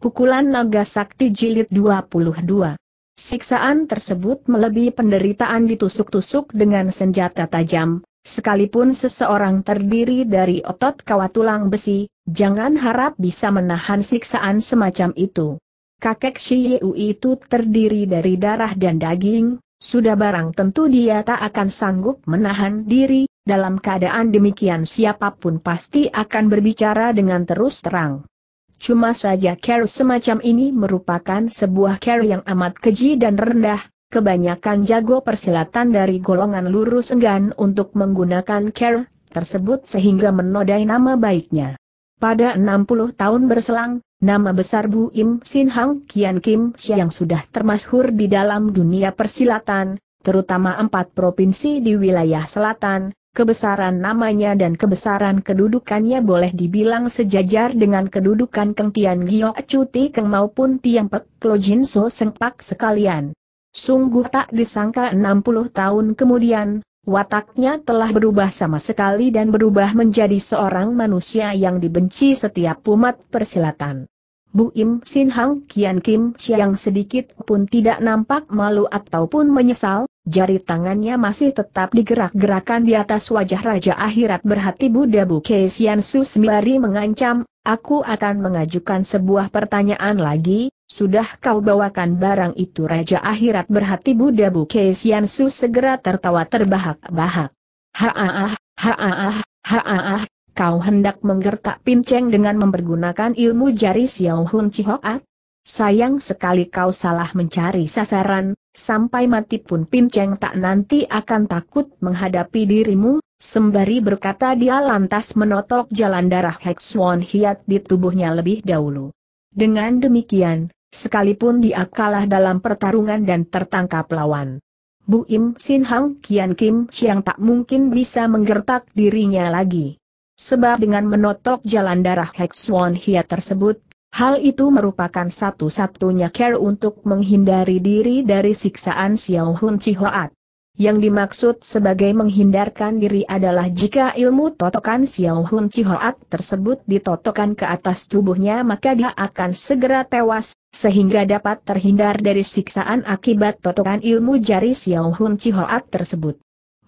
Pukulan Naga Sakti Jilid 22. Siksaan tersebut melebihi penderitaan ditusuk-tusuk dengan senjata tajam, sekalipun seseorang terdiri dari otot kawat tulang besi, jangan harap bisa menahan siksaan semacam itu. Kakek Shiyu itu terdiri dari darah dan daging, sudah barang tentu dia tak akan sanggup menahan diri, dalam keadaan demikian siapapun pasti akan berbicara dengan terus terang. Cuma saja care semacam ini merupakan sebuah care yang amat keji dan rendah, kebanyakan jago persilatan dari golongan lurus enggan untuk menggunakan care tersebut sehingga menodai nama baiknya. Pada 60 tahun berselang, nama besar Bu Im Sin Hang Kian Kim Sia yang sudah termasyhur di dalam dunia persilatan, terutama empat provinsi di wilayah selatan, Kebesaran namanya dan kebesaran kedudukannya boleh dibilang sejajar dengan kedudukan Keng Tian Gio Cuti Keng maupun Tiang Pek Klo Jin So Seng sekalian. Sungguh tak disangka 60 tahun kemudian, wataknya telah berubah sama sekali dan berubah menjadi seorang manusia yang dibenci setiap umat persilatan. Bu Im Sin Hang Kian Kim Chiang sedikit pun tidak nampak malu ataupun menyesal, Jari tangannya masih tetap digerak-gerakan di atas wajah Raja Akhirat berhati Buddha Buke Sian sembari mengancam, aku akan mengajukan sebuah pertanyaan lagi, sudah kau bawakan barang itu Raja Akhirat berhati Buddha Buke Sian Sus segera tertawa terbahak-bahak. Haaah, haaah, haaah, kau hendak menggertak pinceng dengan mempergunakan ilmu jari Xiao Hun Cihoat? Sayang sekali kau salah mencari sasaran, Sampai mati pun Pinceng tak nanti akan takut menghadapi dirimu, sembari berkata dia lantas menotok jalan darah Hexuan Hiat di tubuhnya lebih dahulu. Dengan demikian, sekalipun dia kalah dalam pertarungan dan tertangkap lawan. Bu Im Sin Hang Kian Kim Siang tak mungkin bisa menggertak dirinya lagi. Sebab dengan menotok jalan darah Hexuan Hiat tersebut, Hal itu merupakan satu-satunya care untuk menghindari diri dari siksaan Xiao Hun Hoat. Yang dimaksud sebagai menghindarkan diri adalah jika ilmu totokan Xiao Hun Hoat tersebut ditotokan ke atas tubuhnya maka dia akan segera tewas, sehingga dapat terhindar dari siksaan akibat totokan ilmu jari Xiao Hun Hoat tersebut.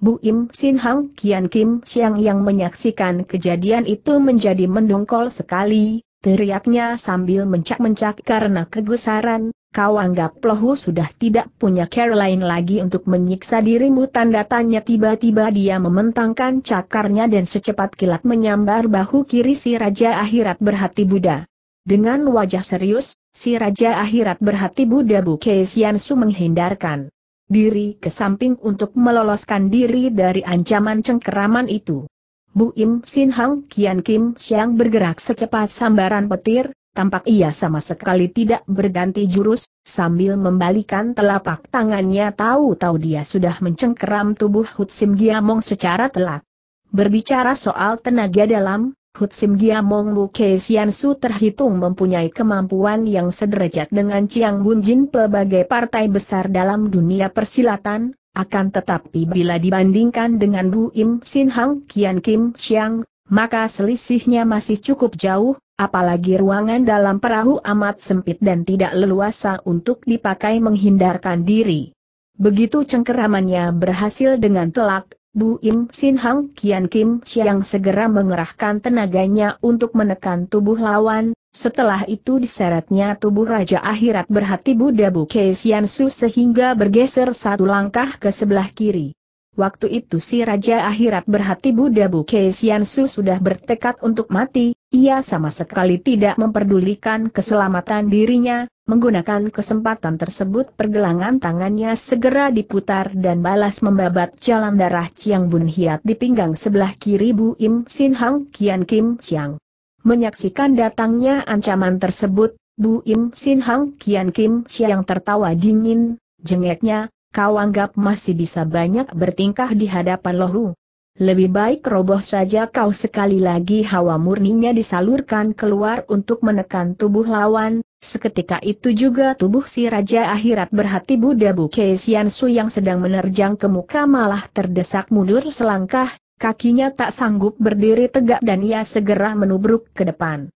Bu Im Sin Hang Kian Kim Siang yang menyaksikan kejadian itu menjadi mendongkol sekali, teriaknya sambil mencak-mencak karena kegusaran, kau anggap Lohu sudah tidak punya Caroline lagi untuk menyiksa dirimu tanda tanya tiba-tiba dia mementangkan cakarnya dan secepat kilat menyambar bahu kiri si Raja Akhirat berhati Buddha. Dengan wajah serius, si Raja Akhirat berhati Buddha Buke Su menghindarkan diri ke samping untuk meloloskan diri dari ancaman cengkeraman itu. Bu Im Sin Hang Kian Kim Siang bergerak secepat sambaran petir, tampak ia sama sekali tidak berganti jurus, sambil membalikan telapak tangannya tahu-tahu dia sudah mencengkeram tubuh Hutsim Giamong secara telak. Berbicara soal tenaga dalam, Hutsim Giamong Lu Kei Su terhitung mempunyai kemampuan yang sederajat dengan Chiang Bun Jin pelbagai partai besar dalam dunia persilatan, akan tetapi bila dibandingkan dengan Bu Im Sin Hang Kian Kim Siang, maka selisihnya masih cukup jauh, apalagi ruangan dalam perahu amat sempit dan tidak leluasa untuk dipakai menghindarkan diri. Begitu cengkeramannya berhasil dengan telak, Bu Im Sin Hang Kian Kim Chiang segera mengerahkan tenaganya untuk menekan tubuh lawan, setelah itu diseretnya tubuh Raja Akhirat berhati Buddha Bu Kei Sian Su sehingga bergeser satu langkah ke sebelah kiri. Waktu itu si Raja Akhirat berhati Buddha Buke Su sudah bertekad untuk mati, ia sama sekali tidak memperdulikan keselamatan dirinya, menggunakan kesempatan tersebut pergelangan tangannya segera diputar dan balas membabat jalan darah Chiang Bun Hiat di pinggang sebelah kiri Bu Im Sin Hang Kian Kim Chiang. Menyaksikan datangnya ancaman tersebut, Bu Im Sin Hang Kian Kim Chiang tertawa dingin, jengeknya, kau anggap masih bisa banyak bertingkah di hadapan lohu. Lebih baik roboh saja kau sekali lagi hawa murninya disalurkan keluar untuk menekan tubuh lawan, seketika itu juga tubuh si Raja Akhirat berhati Buddha Buke Su yang sedang menerjang ke muka malah terdesak mundur selangkah, kakinya tak sanggup berdiri tegak dan ia segera menubruk ke depan.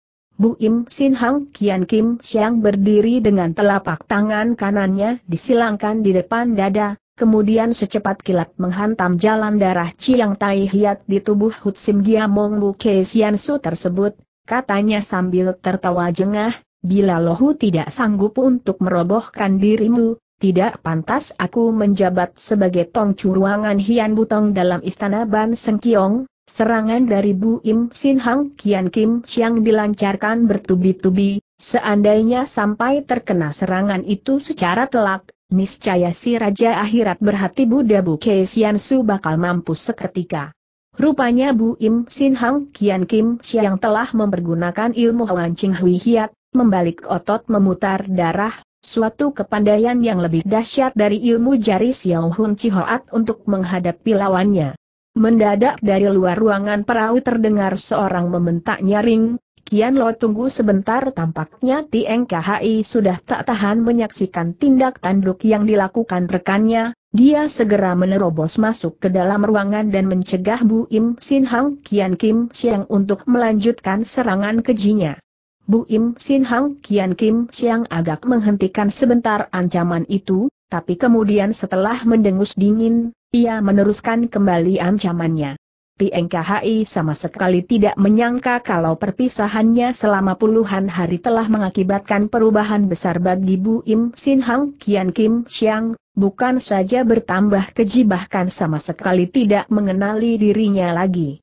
Bu Im Sin Hang Kian Kim Siang berdiri dengan telapak tangan kanannya disilangkan di depan dada, kemudian secepat kilat menghantam jalan darah Chiang Tai Hiat di tubuh Hut Sim Giamong Bu Kei Sian Su tersebut, katanya sambil tertawa jengah, bila lohu tidak sanggup untuk merobohkan dirimu, tidak pantas aku menjabat sebagai tong curuangan Hian Butong dalam istana Ban Seng Kiong. Serangan dari Bu Im Sin Hang Kian Kim Chiang dilancarkan bertubi-tubi, seandainya sampai terkena serangan itu secara telak, niscaya si Raja Akhirat berhati Buddha Bu Kesian Su bakal mampus seketika. Rupanya Bu Im Sin Hang Kian Kim Chiang telah mempergunakan ilmu Wancing Hui Hiat, membalik otot memutar darah, suatu kepandaian yang lebih dahsyat dari ilmu jari Xiao Hun Chihoat untuk menghadapi lawannya. Mendadak dari luar ruangan perahu terdengar seorang mementak nyaring, Kian Lo tunggu sebentar tampaknya Tieng sudah tak tahan menyaksikan tindak tanduk yang dilakukan rekannya, dia segera menerobos masuk ke dalam ruangan dan mencegah Bu Im Sin Hang Kian Kim Siang untuk melanjutkan serangan kejinya. Bu Im Sin Hang Kian Kim Siang agak menghentikan sebentar ancaman itu, tapi kemudian setelah mendengus dingin, ia meneruskan kembali ancamannya. TNKHI sama sekali tidak menyangka kalau perpisahannya selama puluhan hari telah mengakibatkan perubahan besar bagi Bu Im Sin Hang Kian Kim Siang. bukan saja bertambah keji bahkan sama sekali tidak mengenali dirinya lagi.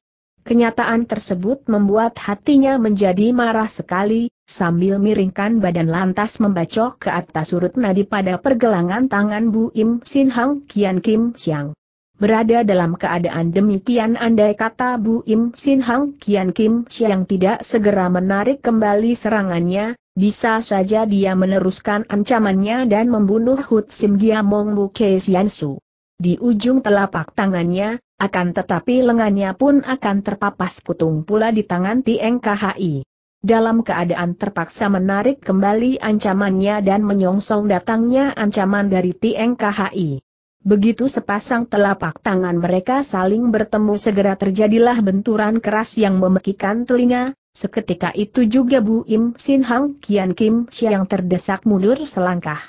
Kenyataan tersebut membuat hatinya menjadi marah sekali, sambil miringkan badan lantas membacok ke atas surut nadi pada pergelangan tangan Bu Im Sin Hang Kian Kim Siang. Berada dalam keadaan demikian andai kata Bu Im Sin Hang Kian Kim Siang tidak segera menarik kembali serangannya, bisa saja dia meneruskan ancamannya dan membunuh Hut Sim Giamong Mong Kei Sian Su di ujung telapak tangannya, akan tetapi lengannya pun akan terpapas kutung pula di tangan TNKHI. Dalam keadaan terpaksa menarik kembali ancamannya dan menyongsong datangnya ancaman dari TNKHI. Begitu sepasang telapak tangan mereka saling bertemu segera terjadilah benturan keras yang memekikan telinga, seketika itu juga Bu Im Sin Hang Kian Kim Siang terdesak mundur selangkah.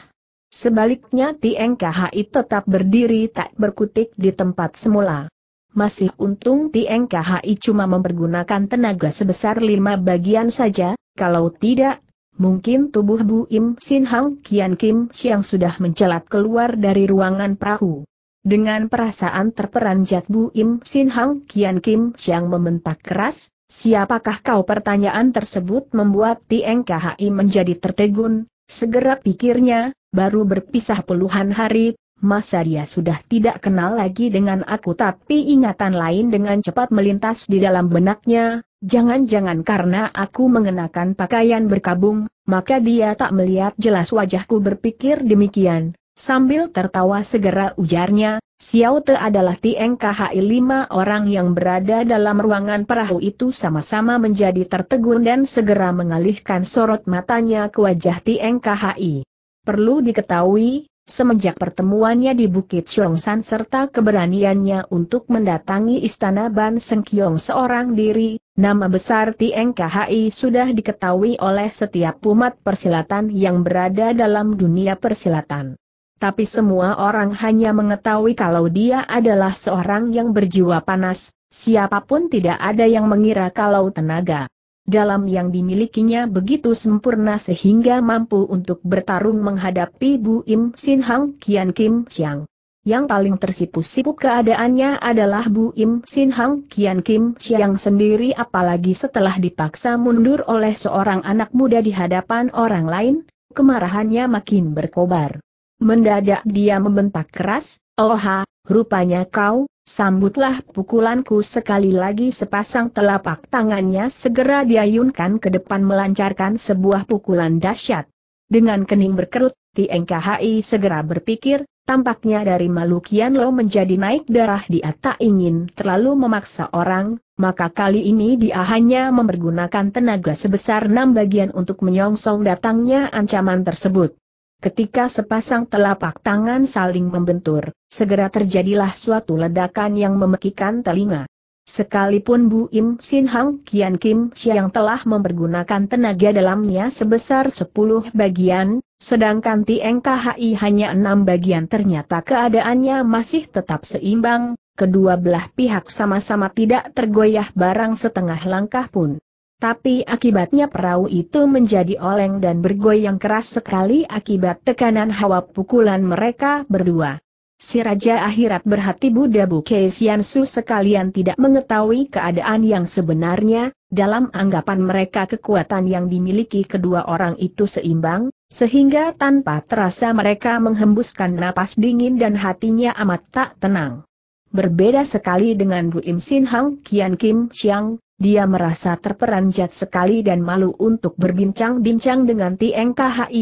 Sebaliknya Tieng Kahai tetap berdiri tak berkutik di tempat semula. Masih untung Tieng Kahai cuma mempergunakan tenaga sebesar lima bagian saja, kalau tidak, mungkin tubuh Bu Im Sin Hang Kian Kim Siang sudah mencelat keluar dari ruangan perahu. Dengan perasaan terperanjat Bu Im Sin Hang Kian Kim Siang membentak keras, siapakah kau pertanyaan tersebut membuat Tieng Kahai menjadi tertegun, Segera pikirnya, baru berpisah puluhan hari, masa dia sudah tidak kenal lagi dengan aku tapi ingatan lain dengan cepat melintas di dalam benaknya, jangan-jangan karena aku mengenakan pakaian berkabung, maka dia tak melihat jelas wajahku berpikir demikian. Sambil tertawa segera ujarnya, Xiao Te adalah Tieng KHI lima orang yang berada dalam ruangan perahu itu sama-sama menjadi tertegun dan segera mengalihkan sorot matanya ke wajah Tieng KHI. Perlu diketahui, semenjak pertemuannya di Bukit Chongsan serta keberaniannya untuk mendatangi Istana Ban Sengkiong seorang diri, nama besar Tieng KHI sudah diketahui oleh setiap umat persilatan yang berada dalam dunia persilatan tapi semua orang hanya mengetahui kalau dia adalah seorang yang berjiwa panas, siapapun tidak ada yang mengira kalau tenaga dalam yang dimilikinya begitu sempurna sehingga mampu untuk bertarung menghadapi Bu Im Sin Hang Kian Kim Siang. Yang paling tersipu-sipu keadaannya adalah Bu Im Sin Hang Kian Kim Siang sendiri apalagi setelah dipaksa mundur oleh seorang anak muda di hadapan orang lain, kemarahannya makin berkobar. Mendadak dia membentak keras, Oha, rupanya kau, sambutlah pukulanku sekali lagi sepasang telapak tangannya segera diayunkan ke depan melancarkan sebuah pukulan dahsyat. Dengan kening berkerut, TNKHI segera berpikir, tampaknya dari malukian Lo menjadi naik darah dia tak ingin terlalu memaksa orang, maka kali ini dia hanya mempergunakan tenaga sebesar enam bagian untuk menyongsong datangnya ancaman tersebut. Ketika sepasang telapak tangan saling membentur, segera terjadilah suatu ledakan yang memekikan telinga. Sekalipun Bu Im Sin Hang Kian Kim Siang telah mempergunakan tenaga dalamnya sebesar 10 bagian, sedangkan Tieng KHI hanya 6 bagian ternyata keadaannya masih tetap seimbang, kedua belah pihak sama-sama tidak tergoyah barang setengah langkah pun. Tapi akibatnya perahu itu menjadi oleng dan bergoyang keras sekali akibat tekanan hawa pukulan mereka berdua. Si Raja Akhirat berhati Buddha Buke su sekalian tidak mengetahui keadaan yang sebenarnya, dalam anggapan mereka kekuatan yang dimiliki kedua orang itu seimbang, sehingga tanpa terasa mereka menghembuskan napas dingin dan hatinya amat tak tenang. Berbeda sekali dengan Bu Im Sin Hang Kian Kim Chiang, dia merasa terperanjat sekali dan malu untuk berbincang-bincang dengan Tieng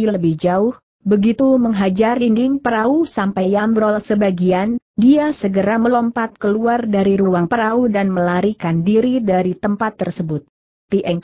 lebih jauh, Begitu menghajar dinding perahu sampai yambrol sebagian, dia segera melompat keluar dari ruang perahu dan melarikan diri dari tempat tersebut. Tieng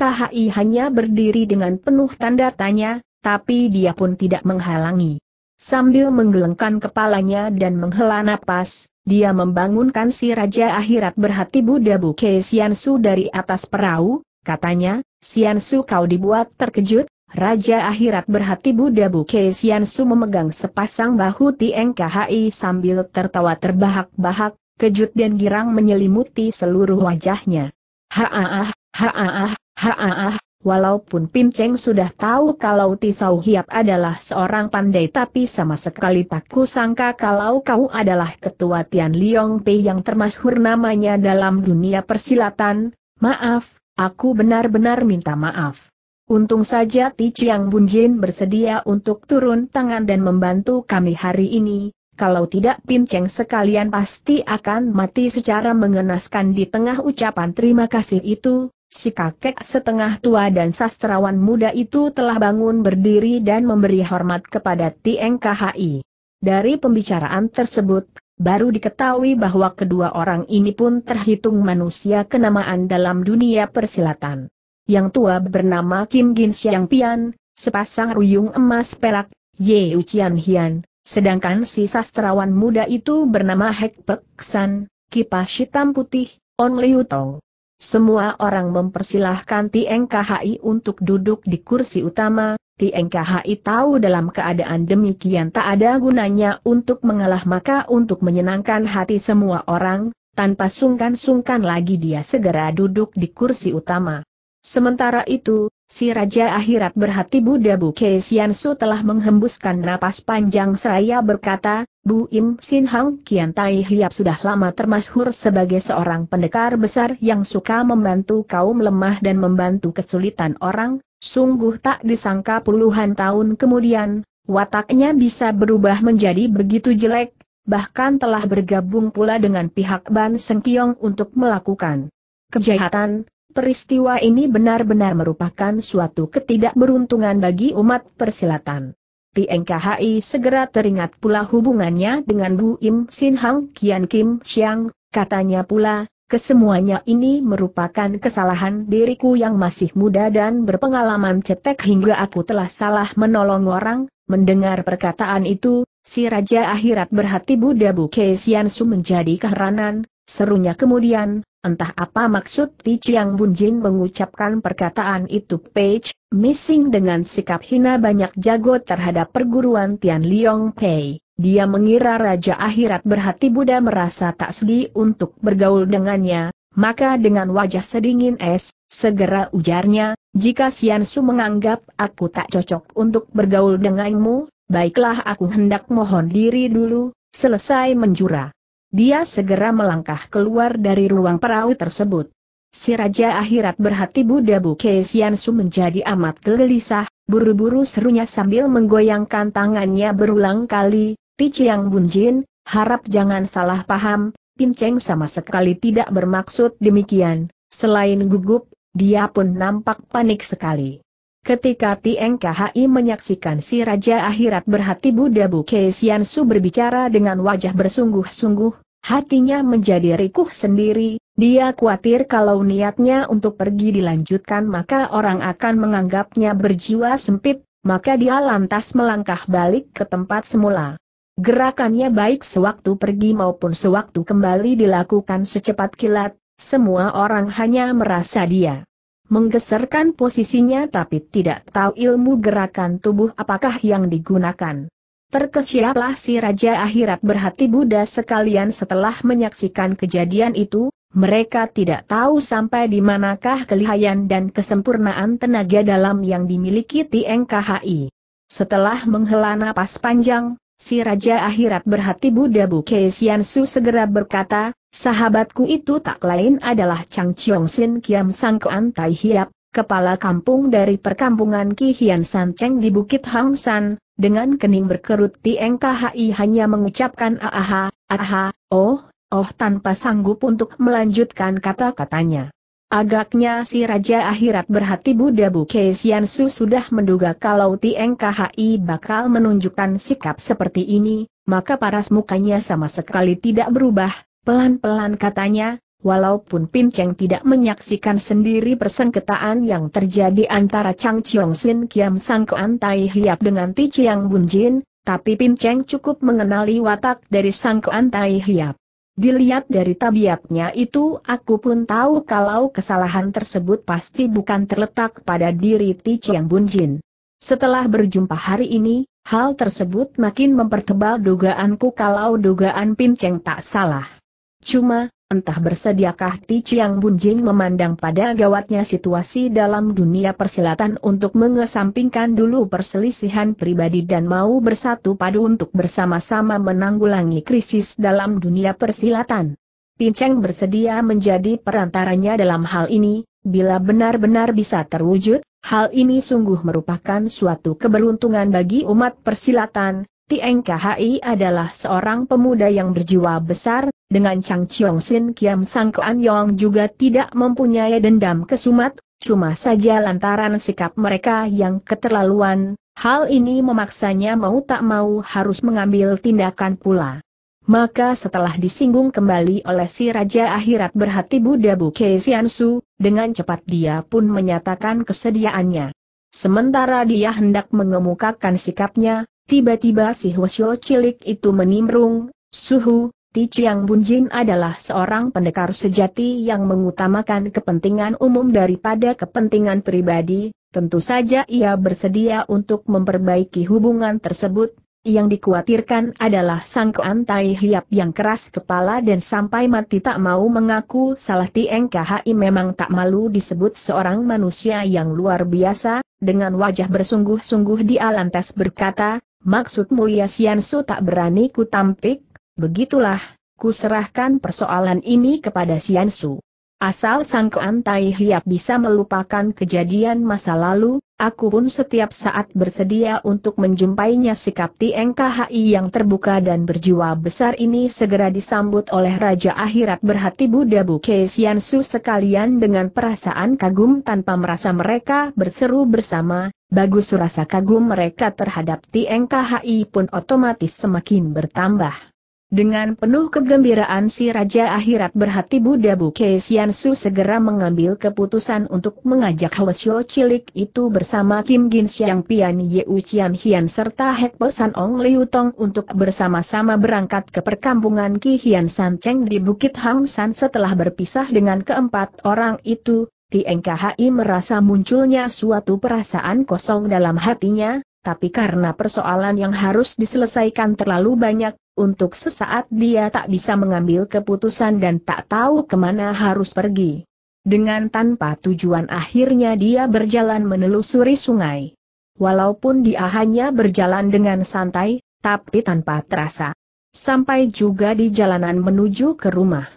hanya berdiri dengan penuh tanda tanya, tapi dia pun tidak menghalangi. Sambil menggelengkan kepalanya dan menghela napas, dia membangunkan si Raja Akhirat berhati Buddha Buke Siansu dari atas perahu, katanya, Siansu kau dibuat terkejut, Raja Akhirat berhati Buddha Buke Siansu memegang sepasang bahu TNKHI sambil tertawa terbahak-bahak, kejut dan girang menyelimuti seluruh wajahnya. Haaah, haaah, ah Walaupun Pinceng sudah tahu kalau Tisau Hiap adalah seorang pandai tapi sama sekali tak kusangka kalau kau adalah ketua Tian Liong Pei yang termasyhur namanya dalam dunia persilatan, maaf, aku benar-benar minta maaf. Untung saja Ti Chiang Bunjin bersedia untuk turun tangan dan membantu kami hari ini, kalau tidak Pinceng sekalian pasti akan mati secara mengenaskan di tengah ucapan terima kasih itu, Si kakek setengah tua dan sastrawan muda itu telah bangun berdiri dan memberi hormat kepada TNKHI. Dari pembicaraan tersebut, baru diketahui bahwa kedua orang ini pun terhitung manusia kenamaan dalam dunia persilatan. Yang tua bernama Kim Gin Siang Pian, sepasang ruyung emas perak, Ye Ucian Hian, sedangkan si sastrawan muda itu bernama Hek Pek San, kipas hitam putih, On Liu Tong. Semua orang mempersilahkan Tieng untuk duduk di kursi utama, Tieng tahu dalam keadaan demikian tak ada gunanya untuk mengalah maka untuk menyenangkan hati semua orang, tanpa sungkan-sungkan lagi dia segera duduk di kursi utama. Sementara itu, Si Raja Akhirat berhati Buddha Bu Su telah menghembuskan napas panjang seraya berkata, Bu Im Sin Hang Kian Tai Hiap sudah lama termasyhur sebagai seorang pendekar besar yang suka membantu kaum lemah dan membantu kesulitan orang, sungguh tak disangka puluhan tahun kemudian, wataknya bisa berubah menjadi begitu jelek, bahkan telah bergabung pula dengan pihak Ban Sengkiong untuk melakukan kejahatan, Peristiwa ini benar-benar merupakan suatu ketidakberuntungan bagi umat persilatan. TNKHI segera teringat pula hubungannya dengan Bu Im Sin Hang Kian Kim Siang, katanya pula, kesemuanya ini merupakan kesalahan diriku yang masih muda dan berpengalaman cetek hingga aku telah salah menolong orang, mendengar perkataan itu, si Raja Akhirat berhati Buddha Bu Su menjadi keheranan, Serunya kemudian, entah apa maksud Ti Chiang Bunjin mengucapkan perkataan itu Page, missing dengan sikap hina banyak jago terhadap perguruan Tian Liong Pei. Dia mengira Raja Akhirat berhati Buddha merasa tak sedih untuk bergaul dengannya, maka dengan wajah sedingin es, segera ujarnya, jika Sian Su menganggap aku tak cocok untuk bergaul denganmu, baiklah aku hendak mohon diri dulu, selesai menjurah. Dia segera melangkah keluar dari ruang perahu tersebut. Si Raja Akhirat berhati Buddha Bu Siansu menjadi amat gelisah, buru-buru serunya sambil menggoyangkan tangannya berulang kali, Ti Chiang Bunjin, harap jangan salah paham, Pinceng sama sekali tidak bermaksud demikian, selain gugup, dia pun nampak panik sekali. Ketika Tieng KHI menyaksikan si Raja Akhirat berhati Buddha Buke Su berbicara dengan wajah bersungguh-sungguh, hatinya menjadi rikuh sendiri, dia khawatir kalau niatnya untuk pergi dilanjutkan maka orang akan menganggapnya berjiwa sempit, maka dia lantas melangkah balik ke tempat semula. Gerakannya baik sewaktu pergi maupun sewaktu kembali dilakukan secepat kilat, semua orang hanya merasa dia menggeserkan posisinya tapi tidak tahu ilmu gerakan tubuh apakah yang digunakan. Terkesialah si Raja Akhirat berhati Buddha sekalian setelah menyaksikan kejadian itu, mereka tidak tahu sampai di manakah kelihayan dan kesempurnaan tenaga dalam yang dimiliki Tieng Setelah menghela napas panjang, Si Raja Akhirat berhati Buddha Buke Su segera berkata, sahabatku itu tak lain adalah Chang Chiong Sin Kiam Sang Kuan Tai Hiap, kepala kampung dari perkampungan Ki Hian San Cheng di Bukit Hang San, dengan kening berkerut di NKHI hanya mengucapkan aha, aha, ah, ah, oh, oh tanpa sanggup untuk melanjutkan kata-katanya. Agaknya si Raja Akhirat berhati Buddha bu. Su sudah menduga kalau TNKHI bakal menunjukkan sikap seperti ini, maka paras mukanya sama sekali tidak berubah, pelan-pelan katanya, walaupun Pin Cheng tidak menyaksikan sendiri persengketaan yang terjadi antara Chang Chiong Sin Kiam Sang Kuan Tai Hiap dengan Ti Chiang Bun Jin, tapi Pin Cheng cukup mengenali watak dari Sang Kuan Tai Hiap. Dilihat dari tabiatnya itu aku pun tahu kalau kesalahan tersebut pasti bukan terletak pada diri Ti Chiang Bunjin. Setelah berjumpa hari ini, hal tersebut makin mempertebal dugaanku kalau dugaan Cheng tak salah. Cuma, Entah bersediakah Ti Chiang Jing memandang pada gawatnya situasi dalam dunia persilatan untuk mengesampingkan dulu perselisihan pribadi dan mau bersatu padu untuk bersama-sama menanggulangi krisis dalam dunia persilatan. Pinceng bersedia menjadi perantaranya dalam hal ini, bila benar-benar bisa terwujud, hal ini sungguh merupakan suatu keberuntungan bagi umat persilatan, Tieng adalah seorang pemuda yang berjiwa besar, dengan Chang Chiong Sin Kiam Sang Kuan Yong juga tidak mempunyai dendam kesumat, cuma saja lantaran sikap mereka yang keterlaluan, hal ini memaksanya mau tak mau harus mengambil tindakan pula. Maka setelah disinggung kembali oleh si Raja Akhirat berhati Buddha Buke Siansu, dengan cepat dia pun menyatakan kesediaannya. Sementara dia hendak mengemukakan sikapnya, Tiba-tiba si Hwasyo cilik itu menimbrung, suhu, Ti Chiang Bunjin adalah seorang pendekar sejati yang mengutamakan kepentingan umum daripada kepentingan pribadi, tentu saja ia bersedia untuk memperbaiki hubungan tersebut, yang dikhawatirkan adalah sang keantai hiap yang keras kepala dan sampai mati tak mau mengaku salah Tieng KHI memang tak malu disebut seorang manusia yang luar biasa, dengan wajah bersungguh-sungguh di alantes berkata, Maksud mulia Siansu tak berani ku tampik, begitulah, ku serahkan persoalan ini kepada Siansu. Asal sang Tai Hiap bisa melupakan kejadian masa lalu, aku pun setiap saat bersedia untuk menjumpainya sikap TNKHI yang terbuka dan berjiwa besar ini segera disambut oleh Raja Akhirat berhati Buddha Buke Siansu sekalian dengan perasaan kagum tanpa merasa mereka berseru bersama, bagus rasa kagum mereka terhadap TNKHI pun otomatis semakin bertambah. Dengan penuh kegembiraan si Raja Akhirat berhati Buddha Buke Su segera mengambil keputusan untuk mengajak Hwasyo cilik itu bersama Kim Gin Siang Pian Ye Ucian Hian serta Hek Pesan Ong Liu Tong untuk bersama-sama berangkat ke perkampungan Ki Hian San Cheng di Bukit Hang San setelah berpisah dengan keempat orang itu, Tieng KHI merasa munculnya suatu perasaan kosong dalam hatinya, tapi karena persoalan yang harus diselesaikan terlalu banyak, untuk sesaat dia tak bisa mengambil keputusan dan tak tahu kemana harus pergi. Dengan tanpa tujuan akhirnya dia berjalan menelusuri sungai. Walaupun dia hanya berjalan dengan santai, tapi tanpa terasa. Sampai juga di jalanan menuju ke rumah.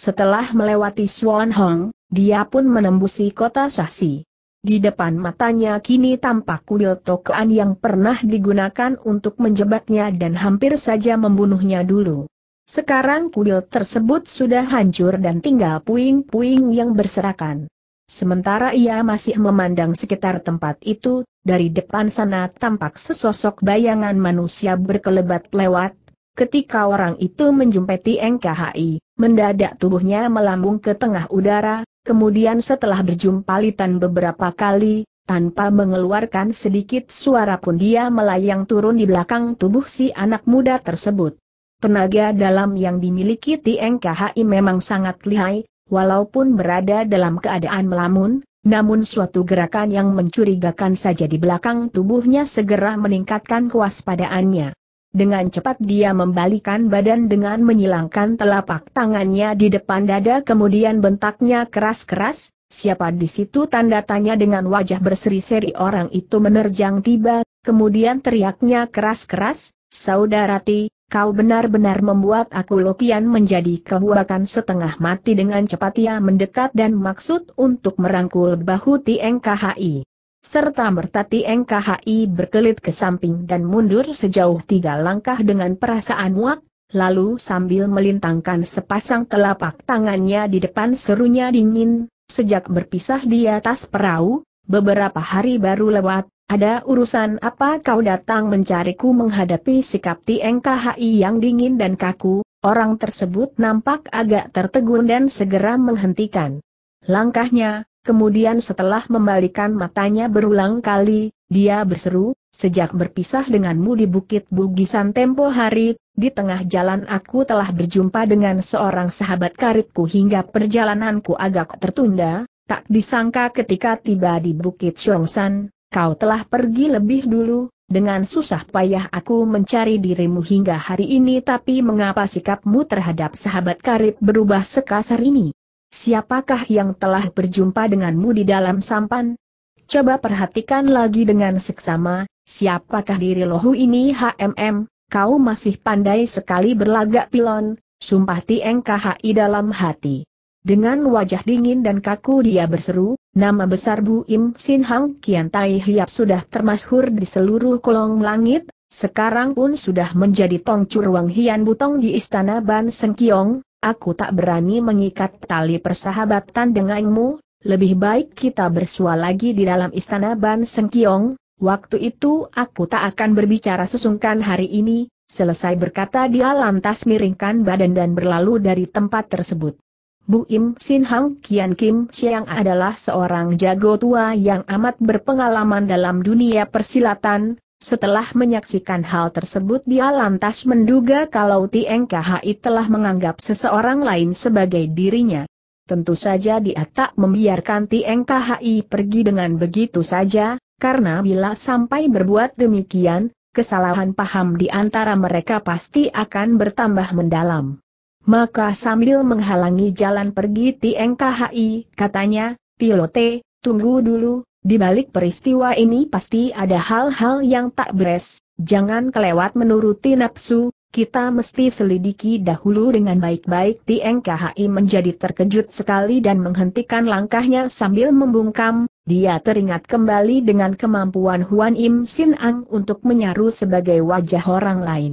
Setelah melewati Swan Hong, dia pun menembusi kota Sasi. Di depan matanya kini tampak kuil tokoan yang pernah digunakan untuk menjebaknya dan hampir saja membunuhnya dulu. Sekarang kuil tersebut sudah hancur dan tinggal puing-puing yang berserakan. Sementara ia masih memandang sekitar tempat itu, dari depan sana tampak sesosok bayangan manusia berkelebat lewat. Ketika orang itu menjumpai NKHI, mendadak tubuhnya melambung ke tengah udara, Kemudian setelah berjumpa Litan beberapa kali, tanpa mengeluarkan sedikit suara pun dia melayang turun di belakang tubuh si anak muda tersebut. Tenaga dalam yang dimiliki Tieng KHI memang sangat lihai, walaupun berada dalam keadaan melamun, namun suatu gerakan yang mencurigakan saja di belakang tubuhnya segera meningkatkan kewaspadaannya. Dengan cepat dia membalikan badan dengan menyilangkan telapak tangannya di depan dada kemudian bentaknya keras-keras, siapa di situ tanda tanya dengan wajah berseri-seri orang itu menerjang tiba, kemudian teriaknya keras-keras, Saudarati, kau benar-benar membuat aku Lokian menjadi kehuakan setengah mati dengan cepat ia mendekat dan maksud untuk merangkul bahu ti NKHI serta mertati NKHI berkelit ke samping dan mundur sejauh tiga langkah dengan perasaan muak, lalu sambil melintangkan sepasang telapak tangannya di depan serunya dingin, sejak berpisah di atas perahu, beberapa hari baru lewat, ada urusan apa kau datang mencariku menghadapi sikap TNKHI yang dingin dan kaku, orang tersebut nampak agak tertegun dan segera menghentikan langkahnya, Kemudian setelah membalikan matanya berulang kali, dia berseru, sejak berpisah denganmu di Bukit Bugisan tempo hari, di tengah jalan aku telah berjumpa dengan seorang sahabat karibku hingga perjalananku agak tertunda, tak disangka ketika tiba di Bukit Chongsan, kau telah pergi lebih dulu, dengan susah payah aku mencari dirimu hingga hari ini tapi mengapa sikapmu terhadap sahabat karib berubah sekasar ini? Siapakah yang telah berjumpa denganmu di dalam sampan? Coba perhatikan lagi dengan seksama, siapakah diri lohu ini HMM, kau masih pandai sekali berlagak pilon, sumpah TNKHI dalam hati. Dengan wajah dingin dan kaku dia berseru, nama besar Bu Im Sin Hang Kian Tai Hiap sudah termasyhur di seluruh kolong langit, sekarang pun sudah menjadi tongcur Wang Hian Butong di Istana Ban Seng Kiong aku tak berani mengikat tali persahabatan denganmu, lebih baik kita bersua lagi di dalam istana Ban Sengkiong, waktu itu aku tak akan berbicara sesungkan hari ini, selesai berkata dia lantas miringkan badan dan berlalu dari tempat tersebut. Bu Im Sin Hang Kian Kim Siang adalah seorang jago tua yang amat berpengalaman dalam dunia persilatan, setelah menyaksikan hal tersebut dia lantas menduga kalau TNKHI telah menganggap seseorang lain sebagai dirinya. Tentu saja dia tak membiarkan TNKHI pergi dengan begitu saja, karena bila sampai berbuat demikian, kesalahan paham di antara mereka pasti akan bertambah mendalam. Maka sambil menghalangi jalan pergi TNKHI, katanya, Pilote, tunggu dulu, di balik peristiwa ini pasti ada hal-hal yang tak beres, jangan kelewat menuruti nafsu, kita mesti selidiki dahulu dengan baik-baik Tieng menjadi terkejut sekali dan menghentikan langkahnya sambil membungkam, dia teringat kembali dengan kemampuan Huan Im Sin Ang untuk menyaru sebagai wajah orang lain.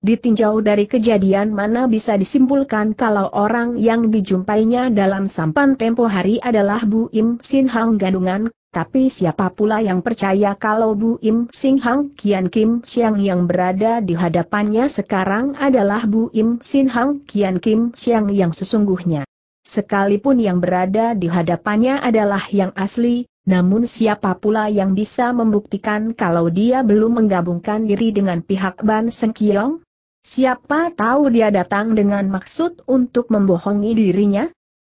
Ditinjau dari kejadian mana bisa disimpulkan kalau orang yang dijumpainya dalam sampan tempo hari adalah Bu Im Sin Hang Gandungan tapi siapa pula yang percaya kalau Bu Im Sing Hang Kian Kim Siang yang berada di hadapannya sekarang adalah Bu Im Sing Hang Kian Kim Siang yang sesungguhnya. Sekalipun yang berada di hadapannya adalah yang asli, namun siapa pula yang bisa membuktikan kalau dia belum menggabungkan diri dengan pihak Ban Kiong? Siapa tahu dia datang dengan maksud untuk membohongi dirinya?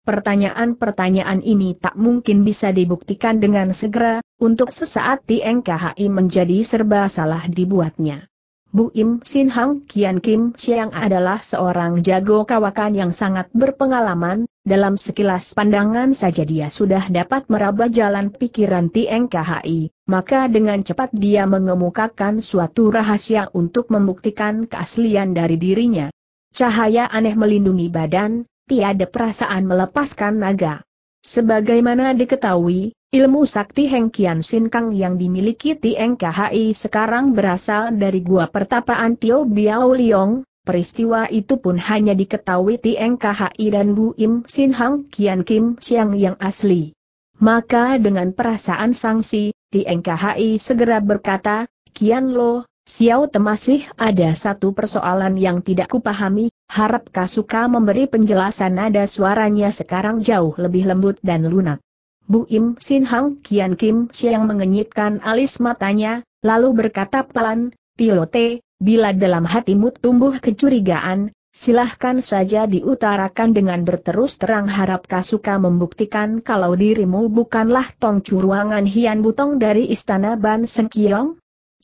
Pertanyaan-pertanyaan ini tak mungkin bisa dibuktikan dengan segera, untuk sesaat TNKHI menjadi serba salah dibuatnya. Bu Im Sin Hang Kian Kim Siang adalah seorang jago kawakan yang sangat berpengalaman, dalam sekilas pandangan saja dia sudah dapat meraba jalan pikiran TNKHI, maka dengan cepat dia mengemukakan suatu rahasia untuk membuktikan keaslian dari dirinya. Cahaya aneh melindungi badan, tiada perasaan melepaskan naga. Sebagaimana diketahui, ilmu sakti Heng Kian Sin Kang yang dimiliki Tieng KHI sekarang berasal dari gua pertapaan Tio Biao Liong, peristiwa itu pun hanya diketahui Tieng KHI dan Bu Im Sin Hang Kian Kim Siang yang asli. Maka dengan perasaan sangsi, Tieng KHI segera berkata, Kian Lo, Xiao Te masih ada satu persoalan yang tidak kupahami, harap Kasuka memberi penjelasan nada suaranya sekarang jauh lebih lembut dan lunak. Bu Im Sin Hang Kian Kim Siang mengenyitkan alis matanya, lalu berkata pelan, Pilote, bila dalam hatimu tumbuh kecurigaan, silahkan saja diutarakan dengan berterus terang harap Kasuka membuktikan kalau dirimu bukanlah Tong Curuangan Hian Butong dari Istana Ban Sengkiong?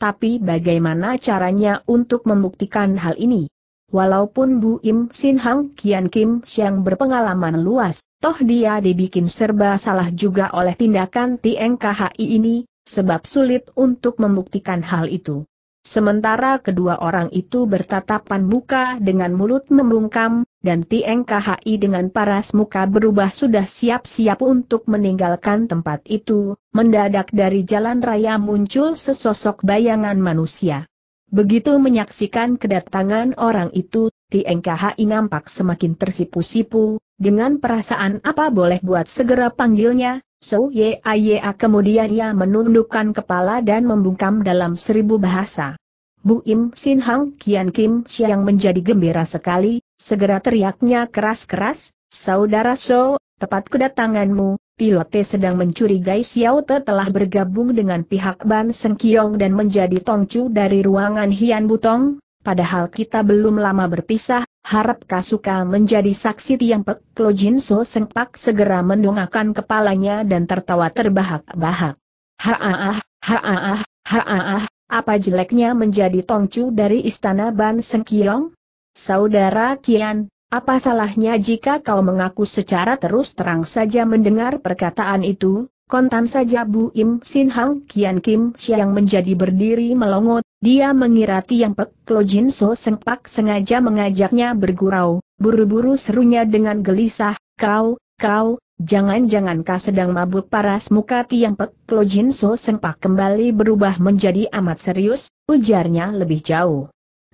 Tapi bagaimana caranya untuk membuktikan hal ini? Walaupun Bu Im Sin Hang Kian Kim Siang berpengalaman luas, toh dia dibikin serba salah juga oleh tindakan TNKHI ini, sebab sulit untuk membuktikan hal itu. Sementara kedua orang itu bertatapan muka dengan mulut membungkam, dan TNKHI dengan paras muka berubah sudah siap-siap untuk meninggalkan tempat itu, mendadak dari jalan raya muncul sesosok bayangan manusia. Begitu menyaksikan kedatangan orang itu, TNKHI nampak semakin tersipu-sipu, dengan perasaan apa boleh buat segera panggilnya, So Ye A kemudian ia menundukkan kepala dan membungkam dalam seribu bahasa. Bu Im Sin Hang Kian Kim Siang menjadi gembira sekali, segera teriaknya keras-keras, Saudara So, tepat kedatanganmu, Pilote sedang mencurigai Xiao Te telah bergabung dengan pihak Ban Seng Kiong dan menjadi tongcu dari ruangan Hian Butong, Padahal kita belum lama berpisah, harap Kasuka menjadi saksi Tiampek. Klojin So sempak segera mendongakkan kepalanya dan tertawa terbahak-bahak. Haaah, haaah, haaah, apa jeleknya menjadi tongcu dari istana Ban Sengkiong? Saudara Kian, apa salahnya jika kau mengaku secara terus terang saja mendengar perkataan itu? Kontan saja Bu Im Sin Hang Kian Kim Siang menjadi berdiri melongot, dia mengira Tiang Pek Lo Jin So Sempak sengaja mengajaknya bergurau, buru-buru serunya dengan gelisah, kau, kau, jangan-jangan kau sedang mabuk paras muka Tiang Pek Lo Jin So Sempak kembali berubah menjadi amat serius, ujarnya lebih jauh.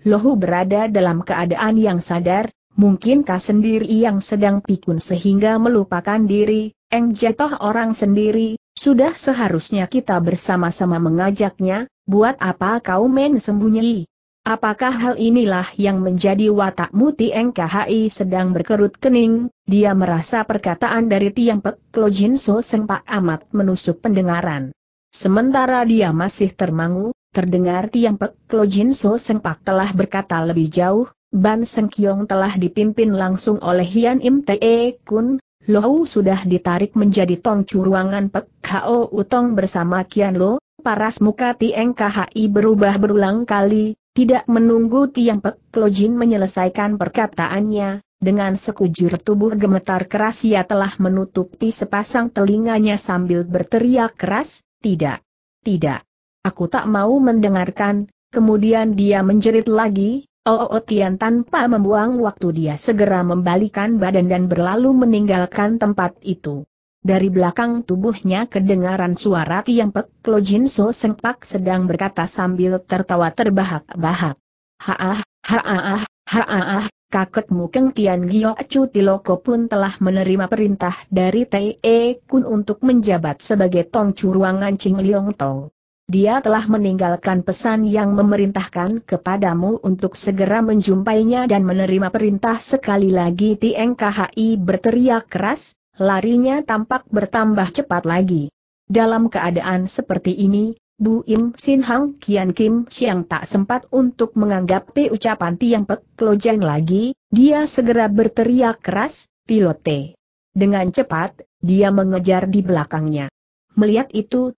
Lohu berada dalam keadaan yang sadar, mungkinkah sendiri yang sedang pikun sehingga melupakan diri, Eng jatuh orang sendiri, sudah seharusnya kita bersama-sama mengajaknya, buat apa kau men sembunyi? Apakah hal inilah yang menjadi watak muti NKHI sedang berkerut kening, dia merasa perkataan dari Tiang Pek Klojin sempak amat menusuk pendengaran. Sementara dia masih termangu, terdengar Tiang Pek Klojin sempak telah berkata lebih jauh, Ban Seng Kiong telah dipimpin langsung oleh Hian Im Te e Kun, Lohou sudah ditarik menjadi tong curuangan Pek Hao Utong bersama Kian Lo, paras muka Tieng KHI berubah berulang kali, tidak menunggu Tiang Pek Jin menyelesaikan perkataannya, dengan sekujur tubuh gemetar keras ia telah menutupi sepasang telinganya sambil berteriak keras, tidak, tidak, aku tak mau mendengarkan, kemudian dia menjerit lagi, Oo oh, oh, oh, Tian tanpa membuang waktu dia segera membalikan badan dan berlalu meninggalkan tempat itu. Dari belakang tubuhnya kedengaran suara Tiang Pek Klo Jin So Sempak sedang berkata sambil tertawa terbahak-bahak. Haah, haah, haah, kakekmu Keng Tian Gio Acu Tiloko pun telah menerima perintah dari T.E. Kun untuk menjabat sebagai Tong Curuangan Ching Liong Tong dia telah meninggalkan pesan yang memerintahkan kepadamu untuk segera menjumpainya dan menerima perintah sekali lagi Tieng berteriak keras, larinya tampak bertambah cepat lagi. Dalam keadaan seperti ini, Bu Im Sin Hang Kian Kim Siang tak sempat untuk menganggap menganggapi ucapan Tiang Pek Klojeng lagi, dia segera berteriak keras, pilote. Dengan cepat, dia mengejar di belakangnya. Melihat itu,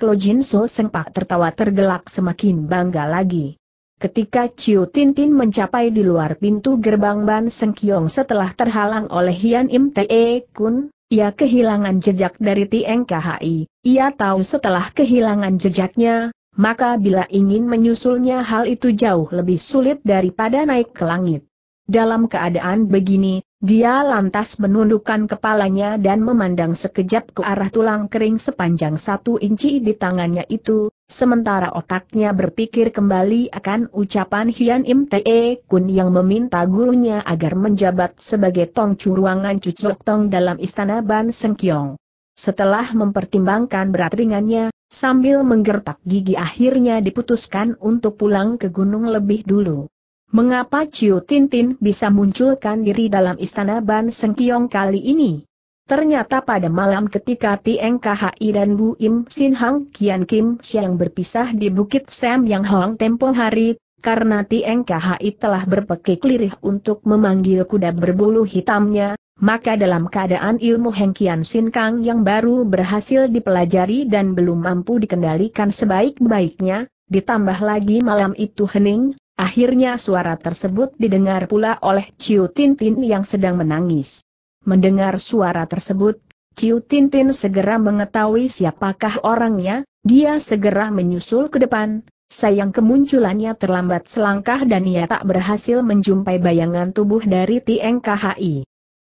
Klo Jin So sempat tertawa tergelak semakin bangga lagi. Ketika Ciu Tintin mencapai di luar pintu gerbang Ban Kiong setelah terhalang oleh Hian Im Te e Kun, ia kehilangan jejak dari Tieng KHI. Ia tahu setelah kehilangan jejaknya, maka bila ingin menyusulnya hal itu jauh lebih sulit daripada naik ke langit. Dalam keadaan begini, dia lantas menundukkan kepalanya dan memandang sekejap ke arah tulang kering sepanjang satu inci di tangannya itu, sementara otaknya berpikir kembali akan ucapan Hian Im Te Kun yang meminta gurunya agar menjabat sebagai Tong curuangan cucuk tong dalam istana Ban Sengkiong. Setelah mempertimbangkan berat ringannya, sambil menggertak gigi akhirnya diputuskan untuk pulang ke gunung lebih dulu. Mengapa Ciu Tintin bisa munculkan diri dalam istana Ban Sengkiong kali ini? Ternyata pada malam ketika Tieng KHI dan Bu Im Sin Hang Kian Kim Siang berpisah di Bukit Sam Yang Hong tempo hari, karena Tieng KHI telah berpekik lirih untuk memanggil kuda berbulu hitamnya, maka dalam keadaan ilmu Hengkian Sin Kang yang baru berhasil dipelajari dan belum mampu dikendalikan sebaik-baiknya, ditambah lagi malam itu hening, Akhirnya suara tersebut didengar pula oleh Ciu Tintin yang sedang menangis. Mendengar suara tersebut, Ciu Tintin segera mengetahui siapakah orangnya, dia segera menyusul ke depan, sayang kemunculannya terlambat selangkah dan ia tak berhasil menjumpai bayangan tubuh dari Tieng